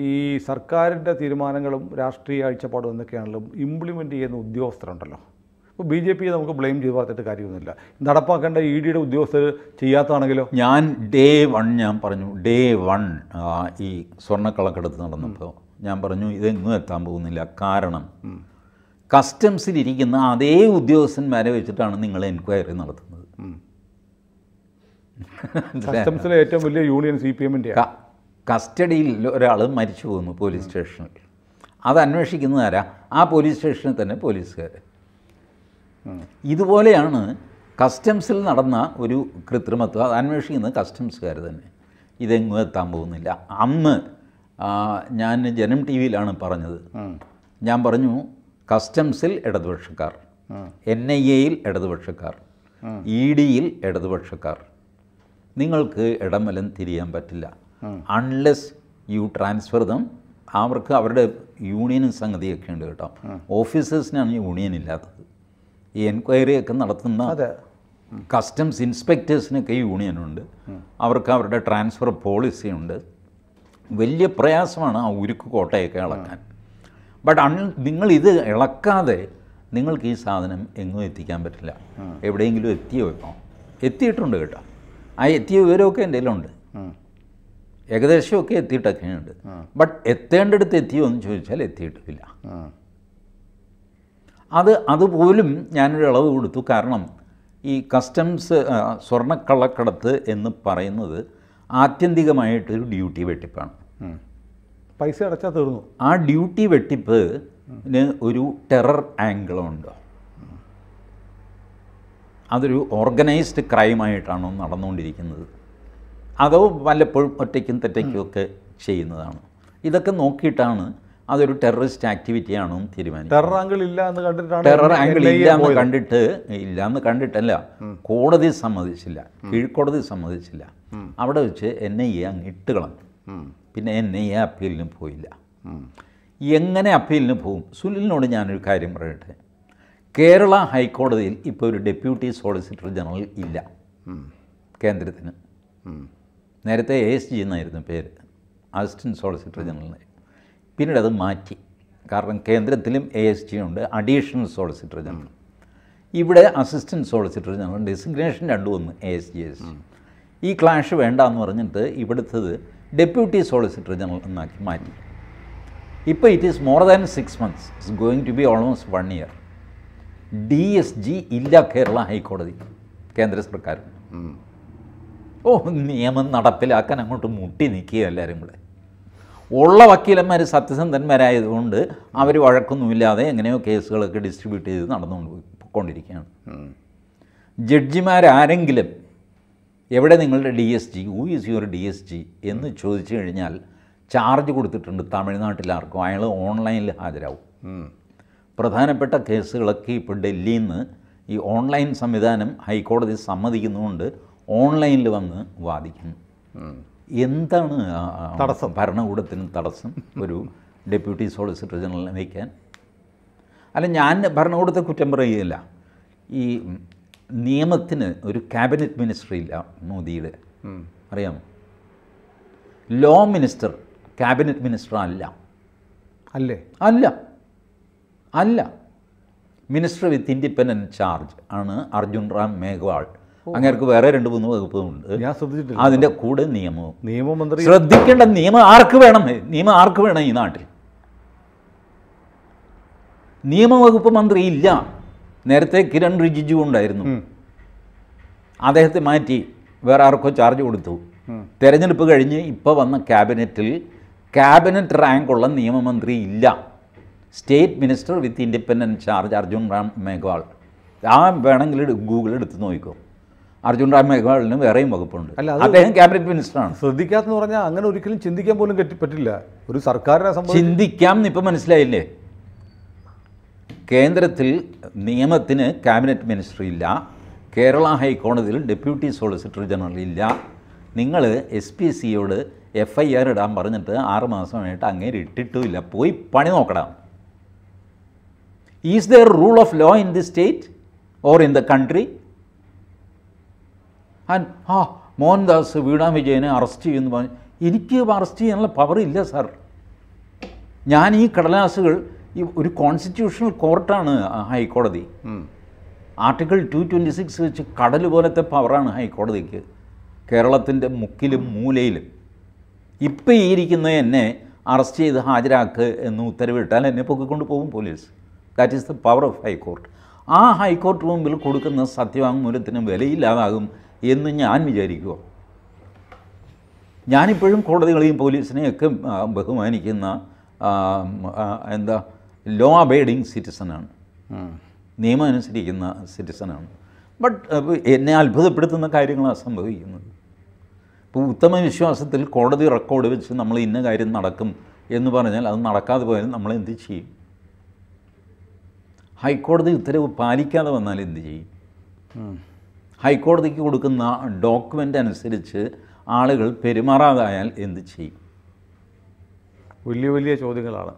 ഈ സർക്കാരിൻ്റെ തീരുമാനങ്ങളും രാഷ്ട്രീയ കാഴ്ചപ്പാടും എന്നൊക്കെയാണെങ്കിലും ഇംപ്ലിമെൻ്റ് ചെയ്യുന്ന ഉദ്യോഗസ്ഥരുണ്ടല്ലോ ഇപ്പോൾ ബി ജെ പിയെ നമുക്ക് ബ്ലെയിം ചെയ്ത് പറഞ്ഞിട്ട് കാര്യമൊന്നുമില്ല നടപ്പാക്കേണ്ട ഇ ഡിയുടെ ഉദ്യോഗസ്ഥർ ചെയ്യാത്തതാണെങ്കിലോ ഞാൻ ഡേ വൺ ഞാൻ പറഞ്ഞു ഡേ വൺ ഈ സ്വർണ്ണക്കളക്കെടുത്ത് നടന്നപ്പോൾ ഞാൻ പറഞ്ഞു ഇതെങ്ങും എത്താൻ പോകുന്നില്ല കാരണം കസ്റ്റംസിലിരിക്കുന്ന അതേ ഉദ്യോഗസ്ഥന്മാരെ വെച്ചിട്ടാണ് നിങ്ങൾ എൻക്വയറി നടത്തുന്നത് കസ്റ്റംസിലെ ഏറ്റവും വലിയ യൂണിയൻ സി പി എമ്മിൻ്റെ കസ്റ്റഡിയിൽ ഒരാൾ മരിച്ചു പോകുന്നു പോലീസ് സ്റ്റേഷനിൽ അത് അന്വേഷിക്കുന്നതാരാ ആ പോലീസ് സ്റ്റേഷനിൽ തന്നെ പോലീസുകാർ ഇതുപോലെയാണ് കസ്റ്റംസിൽ നടന്ന ഒരു കൃത്രിമത്വം അത് അന്വേഷിക്കുന്നത് കസ്റ്റംസുകാർ തന്നെ ഇതെങ്ങും എത്താൻ പോകുന്നില്ല അന്ന് ഞാൻ ജനം ടി വിയിലാണ് പറഞ്ഞത് ഞാൻ പറഞ്ഞു കസ്റ്റംസിൽ ഇടതുപക്ഷക്കാർ എൻ ഐ എയിൽ ഇടതുപക്ഷക്കാർ ഇ ഡിയിൽ ഇടതുപക്ഷക്കാർ നിങ്ങൾക്ക് ഇടമലം തിരിയാൻ പറ്റില്ല അൺലെസ് യു ട്രാൻസ്ഫർ ദം അവർക്ക് അവരുടെ യൂണിയനും സംഗതിയൊക്കെ ഉണ്ട് കേട്ടോ ഓഫീസേഴ്സിനാണ് യൂണിയൻ ഇല്ലാത്തത് ഈ എൻക്വയറിയൊക്കെ നടത്തുന്ന കസ്റ്റംസ് ഇൻസ്പെക്ടേഴ്സിനൊക്കെ യൂണിയനുണ്ട് അവർക്ക് അവരുടെ ട്രാൻസ്ഫർ പോളിസി ഉണ്ട് വലിയ പ്രയാസമാണ് ആ ഉരുക്ക് കോട്ടയൊക്കെ ഇളക്കാൻ ബട്ട് അൺ നിങ്ങൾ ഇത് ഇളക്കാതെ നിങ്ങൾക്ക് ഈ സാധനം എങ്ങും എത്തിക്കാൻ പറ്റില്ല എവിടെയെങ്കിലും എത്തിയോ ഇപ്പോൾ എത്തിയിട്ടുണ്ട് കേട്ടോ ആ എത്തിയ വിവരമൊക്കെ എൻ്റെ കയ്യിലുണ്ട് ഏകദേശമൊക്കെ എത്തിയിട്ടൊക്കെയുണ്ട് ബട്ട് എത്തേണ്ടടുത്ത് എത്തിയോ എന്ന് ചോദിച്ചാൽ എത്തിയിട്ടില്ല അത് അതുപോലും ഞാനൊരു ഇളവ് കൊടുത്തു കാരണം ഈ കസ്റ്റംസ് സ്വർണ്ണക്കള്ളക്കടത്ത് എന്ന് പറയുന്നത് ആത്യന്തികമായിട്ടൊരു ഡ്യൂട്ടി വെട്ടിപ്പാണ് പൈസ അടച്ചാൽ തീർന്നു ആ ഡ്യൂട്ടി വെട്ടിപ്പ് ഒരു ടെറർ ആംഗിളുണ്ട് അതൊരു ഓർഗനൈസ്ഡ് ക്രൈമായിട്ടാണോ നടന്നുകൊണ്ടിരിക്കുന്നത് അതോ വല്ലപ്പോഴും ഒറ്റയ്ക്കും തെറ്റയ്ക്കും ഒക്കെ ചെയ്യുന്നതാണ് ഇതൊക്കെ നോക്കിയിട്ടാണ് അതൊരു ടെററിസ്റ്റ് ആണോ തീരുമാനിക്കും ടെറർ ആംഗിൾ ഇല്ല എന്ന് കണ്ടിട്ടാണ് ടെറർ ആംഗിൾ കണ്ടിട്ട് ഇല്ല എന്ന് കണ്ടിട്ടല്ല കോടതി സമ്മതിച്ചില്ല കീഴ്ക്കോടതി സമ്മതിച്ചില്ല അവിടെ വെച്ച് എൻ ഐ എ അങ്ങ് ഇട്ട് കളഞ്ഞു പിന്നെ എൻ ഐ എ അപ്പീലിന് പോയില്ല എങ്ങനെ അപ്പീലിന് പോകും സുനിലിനോട് ഞാനൊരു കാര്യം പറയട്ടെ കേരള ഹൈക്കോടതിയിൽ ഇപ്പോൾ ഒരു ഡെപ്യൂട്ടി സോളിസിറ്റർ ജനറൽ ഇല്ല കേന്ദ്രത്തിന് നേരത്തെ എ എസ് ജി എന്നായിരുന്നു പേര് അസിസ്റ്റൻറ്റ് സോളിസിറ്റർ ജനറൽ പിന്നീട് അത് മാറ്റി കാരണം കേന്ദ്രത്തിലും എ എസ് ജി ഉണ്ട് അഡീഷണൽ സോളിസിറ്റർ ജനറൽ ഇവിടെ അസിസ്റ്റൻറ്റ് സോളിസിറ്റർ ജനറൽ ഡെസിഗ്നേഷൻ രണ്ടു വന്ന് എ എസ് ജി എസ് ഈ ക്ലാഷ് വേണ്ട എന്ന് പറഞ്ഞിട്ട് ഇവിടുത്തത് ഡെപ്യൂട്ടി സോളിസിറ്റർ ജനറൽ എന്നാക്കി മാറ്റി ഇപ്പോൾ it is more than six months it's going to be almost one year D S G ഇല്ല കേരള ഹൈക്കോടതി കേന്ദ്ര സർക്കാർ ഓ നിയമം നടപ്പിലാക്കാൻ അങ്ങോട്ട് മുട്ടി നിൽക്കുക എല്ലാവരും കൂടെ ഉള്ള വക്കീലന്മാർ സത്യസന്ധന്മാരായതുകൊണ്ട് അവർ വഴക്കൊന്നുമില്ലാതെ എങ്ങനെയോ കേസുകളൊക്കെ ഡിസ്ട്രിബ്യൂട്ട് ചെയ്ത് നടന്നുകൊണ്ട് കൊണ്ടിരിക്കുകയാണ് ജഡ്ജിമാരാരെങ്കിലും എവിടെ നിങ്ങളുടെ D S G who is your D S G എന്ന് ചോദിച്ചു കഴിഞ്ഞാൽ ചാർജ് കൊടുത്തിട്ടുണ്ട് തമിഴ്നാട്ടിലാർക്കും അയാൾ ഓൺലൈനിൽ ഹാജരാവും പ്രധാനപ്പെട്ട കേസുകളൊക്കെ ഇപ്പോൾ ഡൽഹിയിൽ നിന്ന് ഈ ഓൺലൈൻ സംവിധാനം ഹൈക്കോടതി സമ്മതിക്കുന്നതുകൊണ്ട് ഓൺലൈനിൽ വന്ന് വാദിക്കുന്നു എന്താണ് തടസ്സം ഭരണകൂടത്തിന് തടസ്സം ഒരു ഡെപ്യൂട്ടി സോളിസിറ്റർ ജനറലിനെ വയ്ക്കാൻ അല്ല ഞാൻ ഭരണകൂടത്തെ കുറ്റം പറയുകയില്ല ഈ നിയമത്തിന് ഒരു ക്യാബിനറ്റ് മിനിസ്റ്ററി ഇല്ല മോദിയുടെ അറിയാമോ ലോ മിനിസ്റ്റർ ക്യാബിനറ്റ് മിനിസ്റ്റർ അല്ല അല്ലേ അല്ല അല്ല മിനിസ്റ്റർ വിത്ത് ഇൻഡിപെൻഡൻറ്റ് ചാർജ് ആണ് അർജുൻ റാം മേഘ്വാൾ അങ്ങേർക്ക് വേറെ രണ്ട് മൂന്ന് വകുപ്പുണ്ട് ഞാൻ ശ്രദ്ധിച്ചിട്ടില്ല അതിന്റെ കൂടെ നിയമവും നിയമമന്ത്രി ശ്രദ്ധിക്കേണ്ട നിയമം ആർക്ക് വേണം നിയമം ആർക്ക് വേണം ഈ നാട്ടിൽ നിയമവകുപ്പ് മന്ത്രി ഇല്ല നേരത്തെ കിരൺ റിജിജു ഉണ്ടായിരുന്നു അദ്ദേഹത്തെ മാറ്റി വേറെ ആർക്കോ ചാർജ് കൊടുത്തു തെരഞ്ഞെടുപ്പ് കഴിഞ്ഞ് ഇപ്പോൾ വന്ന ക്യാബിനറ്റിൽ ക്യാബിനറ്റ് റാങ്കുള്ള നിയമമന്ത്രി ഇല്ല state minister with independent charge Arjun Ram Meghwal ആ വേണമെങ്കിൽ ഗൂഗിൾ എടുത്ത് നോക്കിക്കോ അർജുൻ റാം മേഘ്വാളിന് വേറെയും വകുപ്പുണ്ട് അദ്ദേഹം ക്യാബിനറ്റ് മിനിസ്റ്ററാണ് ശ്രദ്ധിക്കാത്തെന്ന് പറഞ്ഞാൽ അങ്ങനെ ഒരിക്കലും ചിന്തിക്കാൻ പോലും പറ്റില്ല ഒരു സർക്കാരിനെ ചിന്തിക്കാം ഇപ്പം മനസ്സിലായില്ലേ കേന്ദ്രത്തിൽ നിയമത്തിന് ക്യാബിനറ്റ് മിനിസ്റ്റർ ഇല്ല കേരള ഹൈക്കോടതിയിൽ ഡെപ്യൂട്ടി സോളിസിറ്റർ ജനറൽ ഇല്ല നിങ്ങൾ എസ് പി സിയോട് എഫ് ഐ ആർ ഇടാൻ പറഞ്ഞിട്ട് ആറ് മാസമായിട്ട് അങ്ങേര് ഇട്ടിട്ടുമില്ല പോയി പണി നോക്കണം is there rule of law in the state or in the country and ah, Mohandas Veena വിജയനെ അറസ്റ്റ് ചെയ്യുമെന്ന് പറഞ്ഞു എനിക്ക് അറസ്റ്റ് ചെയ്യാനുള്ള പവർ ഇല്ല സാർ ഞാൻ ഈ കടലാസുകൾ ഈ ഒരു കോൺസ്റ്റിറ്റ്യൂഷണൽ കോർട്ടാണ് ഹൈക്കോടതി ആർട്ടിക്കിൾ ടു ട്വൻറ്റി സിക്സ് വെച്ച് കടൽ പോലത്തെ പവറാണ് ഹൈക്കോടതിക്ക് കേരളത്തിൻ്റെ മുക്കിലും മൂലയിലും ഇപ്പം ഈ ഇരിക്കുന്ന എന്നെ അറസ്റ്റ് ചെയ്ത് ഹാജരാക്കുക എന്ന് ഉത്തരവിട്ടാൽ എന്നെ പൊക്കിക്കൊണ്ട് പോകും police that is the power of high court ആ ഹൈക്കോർട്ട് മുമ്പിൽ കൊടുക്കുന്ന സത്യവാങ്മൂലത്തിന് വിലയില്ലാതാകും എന്ന് ഞാൻ വിചാരിക്കുക ഞാനിപ്പോഴും കോടതികളെയും പോലീസിനെയൊക്കെ ബഹുമാനിക്കുന്ന എന്താ ലോ അബൈഡിങ് സിറ്റിസണാണ് നിയമം അനുസരിക്കുന്ന സിറ്റിസണാണ് ബട്ട് എന്നെ അത്ഭുതപ്പെടുത്തുന്ന കാര്യങ്ങളാണ് സംഭവിക്കുന്നത് ഇപ്പോൾ ഉത്തമ വിശ്വാസത്തിൽ കോടതി റെക്കോർഡ് വെച്ച് നമ്മൾ ഇന്ന കാര്യം നടക്കും എന്ന് പറഞ്ഞാൽ അത് നടക്കാതെ പോയാലും നമ്മൾ എന്ത് ചെയ്യും ഹൈക്കോടതി ഉത്തരവ് പാലിക്കാതെ വന്നാൽ എന്ത് ചെയ്യും ഹൈക്കോടതിക്ക് കൊടുക്കുന്ന ഡോക്യുമെൻ്റ് അനുസരിച്ച് ആളുകൾ പെരുമാറാതായാൽ എന്ത് ചെയ്യും വലിയ വലിയ ചോദ്യങ്ങളാണ്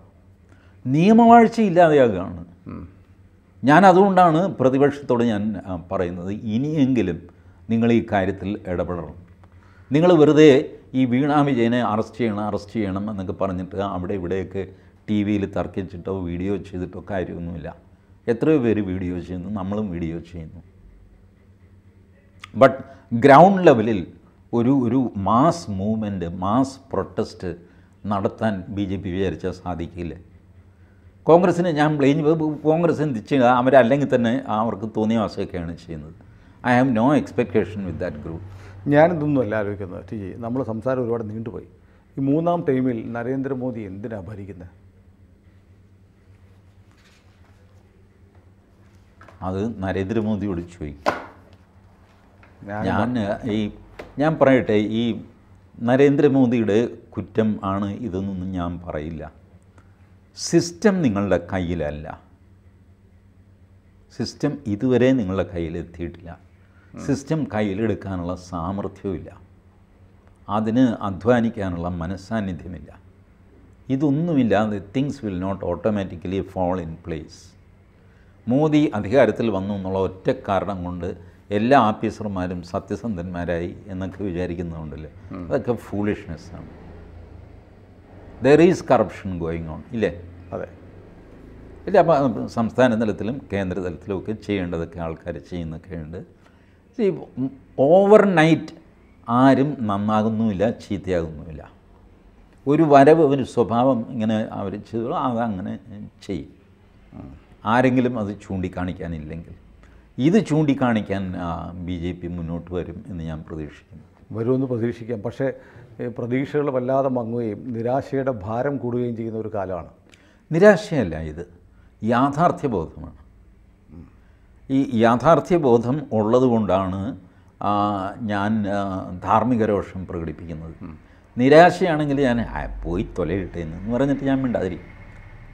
നിയമവാഴ്ച ഇല്ലാതെയാകുകയാണ് ഞാൻ അതുകൊണ്ടാണ് പ്രതിപക്ഷത്തോട് ഞാൻ പറയുന്നത് ഇനിയെങ്കിലും നിങ്ങൾ ഈ കാര്യത്തിൽ ഇടപെടണം നിങ്ങൾ വെറുതെ ഈ വീണാ വിജയനെ അറസ്റ്റ് ചെയ്യണം അറസ്റ്റ് ചെയ്യണം എന്നൊക്കെ പറഞ്ഞിട്ട് അവിടെ ഇവിടെയൊക്കെ ടി വിയിൽ തർക്കിച്ചിട്ടോ വീഡിയോ ചെയ്തിട്ടോ കാര്യമൊന്നുമില്ല എത്രയോ പേര് വീഡിയോ ചെയ്യുന്നു നമ്മളും വീഡിയോ ചെയ്യുന്നു ബട്ട് ഗ്രൗണ്ട് ലെവലിൽ ഒരു ഒരു മാസ് മൂവ്മെൻറ്റ് മാസ് പ്രൊട്ടസ്റ്റ് നടത്താൻ ബി ജെ പി വിചാരിച്ചാൽ സാധിക്കില്ല കോൺഗ്രസ്സിന് ഞാൻ ബ്ലെയിം കോൺഗ്രസ് എന്ത് ചെയ്യുക അവരല്ലെങ്കിൽ തന്നെ അവർക്ക് തോന്നിയ വാസമൊക്കെയാണ് ചെയ്യുന്നത് I have no expectation with that group ഞാനിതൊന്നും അല്ല ആലോചിക്കുന്നത് ടി ജി നമ്മൾ സംസാരം ഒരുപാട് നീണ്ടുപോയി ഈ മൂന്നാം ടൈമിൽ നരേന്ദ്രമോദി എന്തിനാണ് ഭരിക്കുന്നത് അത് നരേന്ദ്രമോദിയോട് ചോദിക്കും ഞാൻ ഈ ഞാൻ പറയട്ടെ ഈ നരേന്ദ്രമോദിയുടെ കുറ്റം ആണ് ഇതെന്നൊന്നും ഞാൻ പറയില്ല സിസ്റ്റം നിങ്ങളുടെ കയ്യിലല്ല സിസ്റ്റം ഇതുവരെ നിങ്ങളുടെ കയ്യിലെത്തിയിട്ടില്ല സിസ്റ്റം കയ്യിലെടുക്കാനുള്ള സാമർഥ്യവുമില്ല അതിന് അധ്വാനിക്കാനുള്ള മനസ്സാന്നിധ്യമില്ല ഇതൊന്നുമില്ലാതെ things will not automatically fall in place Modi അധികാരത്തിൽ വന്നു എന്നുള്ള ഒറ്റ കാരണം കൊണ്ട് എല്ലാ ആഫീസർമാരും സത്യസന്ധന്മാരായി എന്നൊക്കെ വിചാരിക്കുന്നതുകൊണ്ടല്ലേ അതൊക്കെ ഫൂളിഷ്നെസ് ആണ് there is corruption going on ഇല്ലേ അതെ ഇല്ല അപ്പം സംസ്ഥാന തലത്തിലും കേന്ദ്ര തലത്തിലും ഒക്കെ ചെയ്യേണ്ടതൊക്കെ ആൾക്കാർ ചെയ്യുന്നൊക്കെയുണ്ട് ഓവർ നൈറ്റ് ആരും നന്നാകുന്നുമില്ല ചീത്തയാകുന്നുമില്ല ഒരു വരവ് ഒരു സ്വഭാവം ഇങ്ങനെ അവർ ചെയ്തോളൂ അതങ്ങനെ ചെയ്യും ആരെങ്കിലും അത് ചൂണ്ടിക്കാണിക്കാനില്ലെങ്കിൽ ഇത് ചൂണ്ടിക്കാണിക്കാൻ ബി ജെ പി മുന്നോട്ട് വരും എന്ന് ഞാൻ പ്രതീക്ഷിക്കുന്നു വരുമെന്ന് പ്രതീക്ഷിക്കാം പക്ഷേ പ്രതീക്ഷകൾ വല്ലാതെ മങ്ങുകയും നിരാശയുടെ ഭാരം കൂടുകയും ചെയ്യുന്ന ഒരു കാലമാണ് നിരാശയല്ല ഇത് യാഥാർത്ഥ്യബോധമാണ് ഈ യാഥാർത്ഥ്യബോധം ഉള്ളതുകൊണ്ടാണ് ഞാൻ ധാർമ്മിക രോഷം പ്രകടിപ്പിക്കുന്നത് നിരാശയാണെങ്കിൽ ഞാൻ പോയി തൊലയിട്ടേന്ന് പറഞ്ഞിട്ട് ഞാൻ മിണ്ടാതിരിക്കും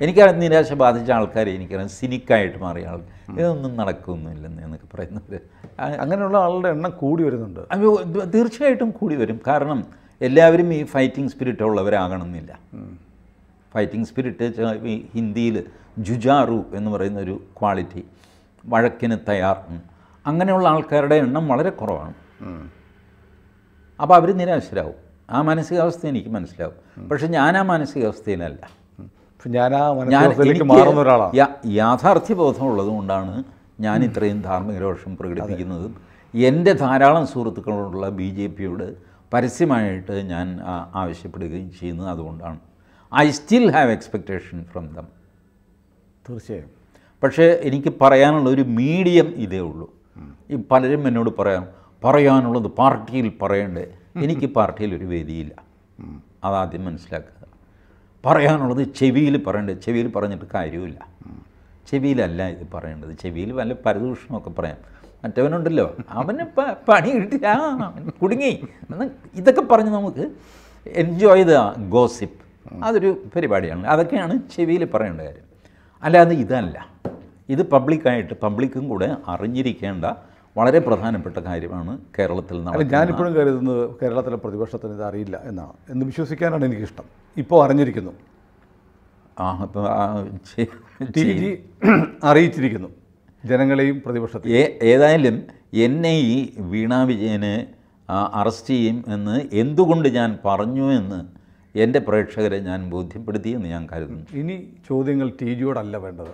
എനിക്കാണ് നിരാശ ബാധിച്ച ആൾക്കാരെ എനിക്കറിയാം സിനിക്കായിട്ട് മാറിയ ആൾ ഇതൊന്നും നടക്കുന്നില്ലെന്ന് എന്നൊക്കെ പറയുന്നത് അങ്ങനെയുള്ള ആളുടെ എണ്ണം കൂടി വരുന്നുണ്ട് തീർച്ചയായിട്ടും കൂടി വരും കാരണം എല്ലാവരും ഈ ഫൈറ്റിംഗ് സ്പിരിറ്റ് ഉള്ളവരാകണം എന്നില്ല ഫൈറ്റിംഗ് സ്പിരിറ്റ് ഹിന്ദിയിൽ ജുജാറു എന്ന് പറയുന്ന ഒരു ക്വാളിറ്റി വഴക്കിന് തയ്യാർ അങ്ങനെയുള്ള ആൾക്കാരുടെ എണ്ണം വളരെ കുറവാണ് അപ്പോൾ അവർ നിരാശരാകും ആ മാനസികാവസ്ഥ എനിക്ക് മനസ്സിലാവും പക്ഷെ ഞാൻ ആ മാനസികാവസ്ഥയിലല്ല യാഥാർത്ഥ്യ ആ മാറുന്ന ഒരാളാണ് കൊണ്ടാണ് ഞാൻ ഇത്രയും ധാർമ്മിക രോഷം പ്രകടിപ്പിക്കുന്നതും എൻ്റെ ധാരാളം സുഹൃത്തുക്കളോടുള്ള ബി ജെ പിയോട് പരസ്യമായിട്ട് ഞാൻ ആവശ്യപ്പെടുകയും ചെയ്യുന്നത് അതുകൊണ്ടാണ് I still have expectation from them തീർച്ചയായും പക്ഷേ എനിക്ക് പറയാനുള്ള ഒരു മീഡിയം ഇതേ ഉള്ളൂ ഈ പലരും എന്നോട് പറയാം പറയാനുള്ളത് പാർട്ടിയിൽ പറയണ്ടേ എനിക്ക് പാർട്ടിയിൽ ഒരു വേദിയില്ല അതാദ്യം മനസ്സിലാക്കുക പറയാനുള്ളത് ചെവിയിൽ പറയേണ്ടത് ചെവിയിൽ പറഞ്ഞിട്ട് കാര്യമില്ല ചെവിയിലല്ല ഇത് പറയേണ്ടത് ചെവിയിൽ വല്ല പരദൂഷണമൊക്കെ പറയാം മറ്റവനുണ്ടല്ലോ അവന് പണി കിട്ടി ആ കുടുങ്ങി ഇതൊക്കെ പറഞ്ഞ് നമുക്ക് എൻജോയ് ദ ഗോസിപ്പ് അതൊരു പരിപാടിയാണ് അതൊക്കെയാണ് ചെവിയിൽ പറയേണ്ട കാര്യം അല്ലാതെ ഇതല്ല ഇത് പബ്ലിക്കായിട്ട് പബ്ലിക്കും കൂടെ അറിഞ്ഞിരിക്കേണ്ട വളരെ പ്രധാനപ്പെട്ട കാര്യമാണ് കേരളത്തിൽ നടക്കുന്നത് ഞാനിപ്പോഴും കരുതുന്നത് കേരളത്തിലെ പ്രതിപക്ഷത്തിന് ഇത് അറിയില്ല എന്നാണ് എന്ന് വിശ്വസിക്കാനാണ് എനിക്കിഷ്ടം ഇപ്പോൾ അറിഞ്ഞിരിക്കുന്നു ടി ജി അറിയിച്ചിരിക്കുന്നു ജനങ്ങളെയും പ്രതിപക്ഷത്തെ ഏതായാലും എന്നെ ഈ വീണ വിജയനെ അറസ്റ്റ് ചെയ്യും എന്ന് എന്തുകൊണ്ട് ഞാൻ പറഞ്ഞു എന്ന് എൻ്റെ പ്രേക്ഷകരെ ഞാൻ ബോധ്യപ്പെടുത്തിയെന്ന് ഞാൻ കരുതുന്നു ഇനി ചോദ്യങ്ങൾ ടി ജിയോടല്ല വേണ്ടത്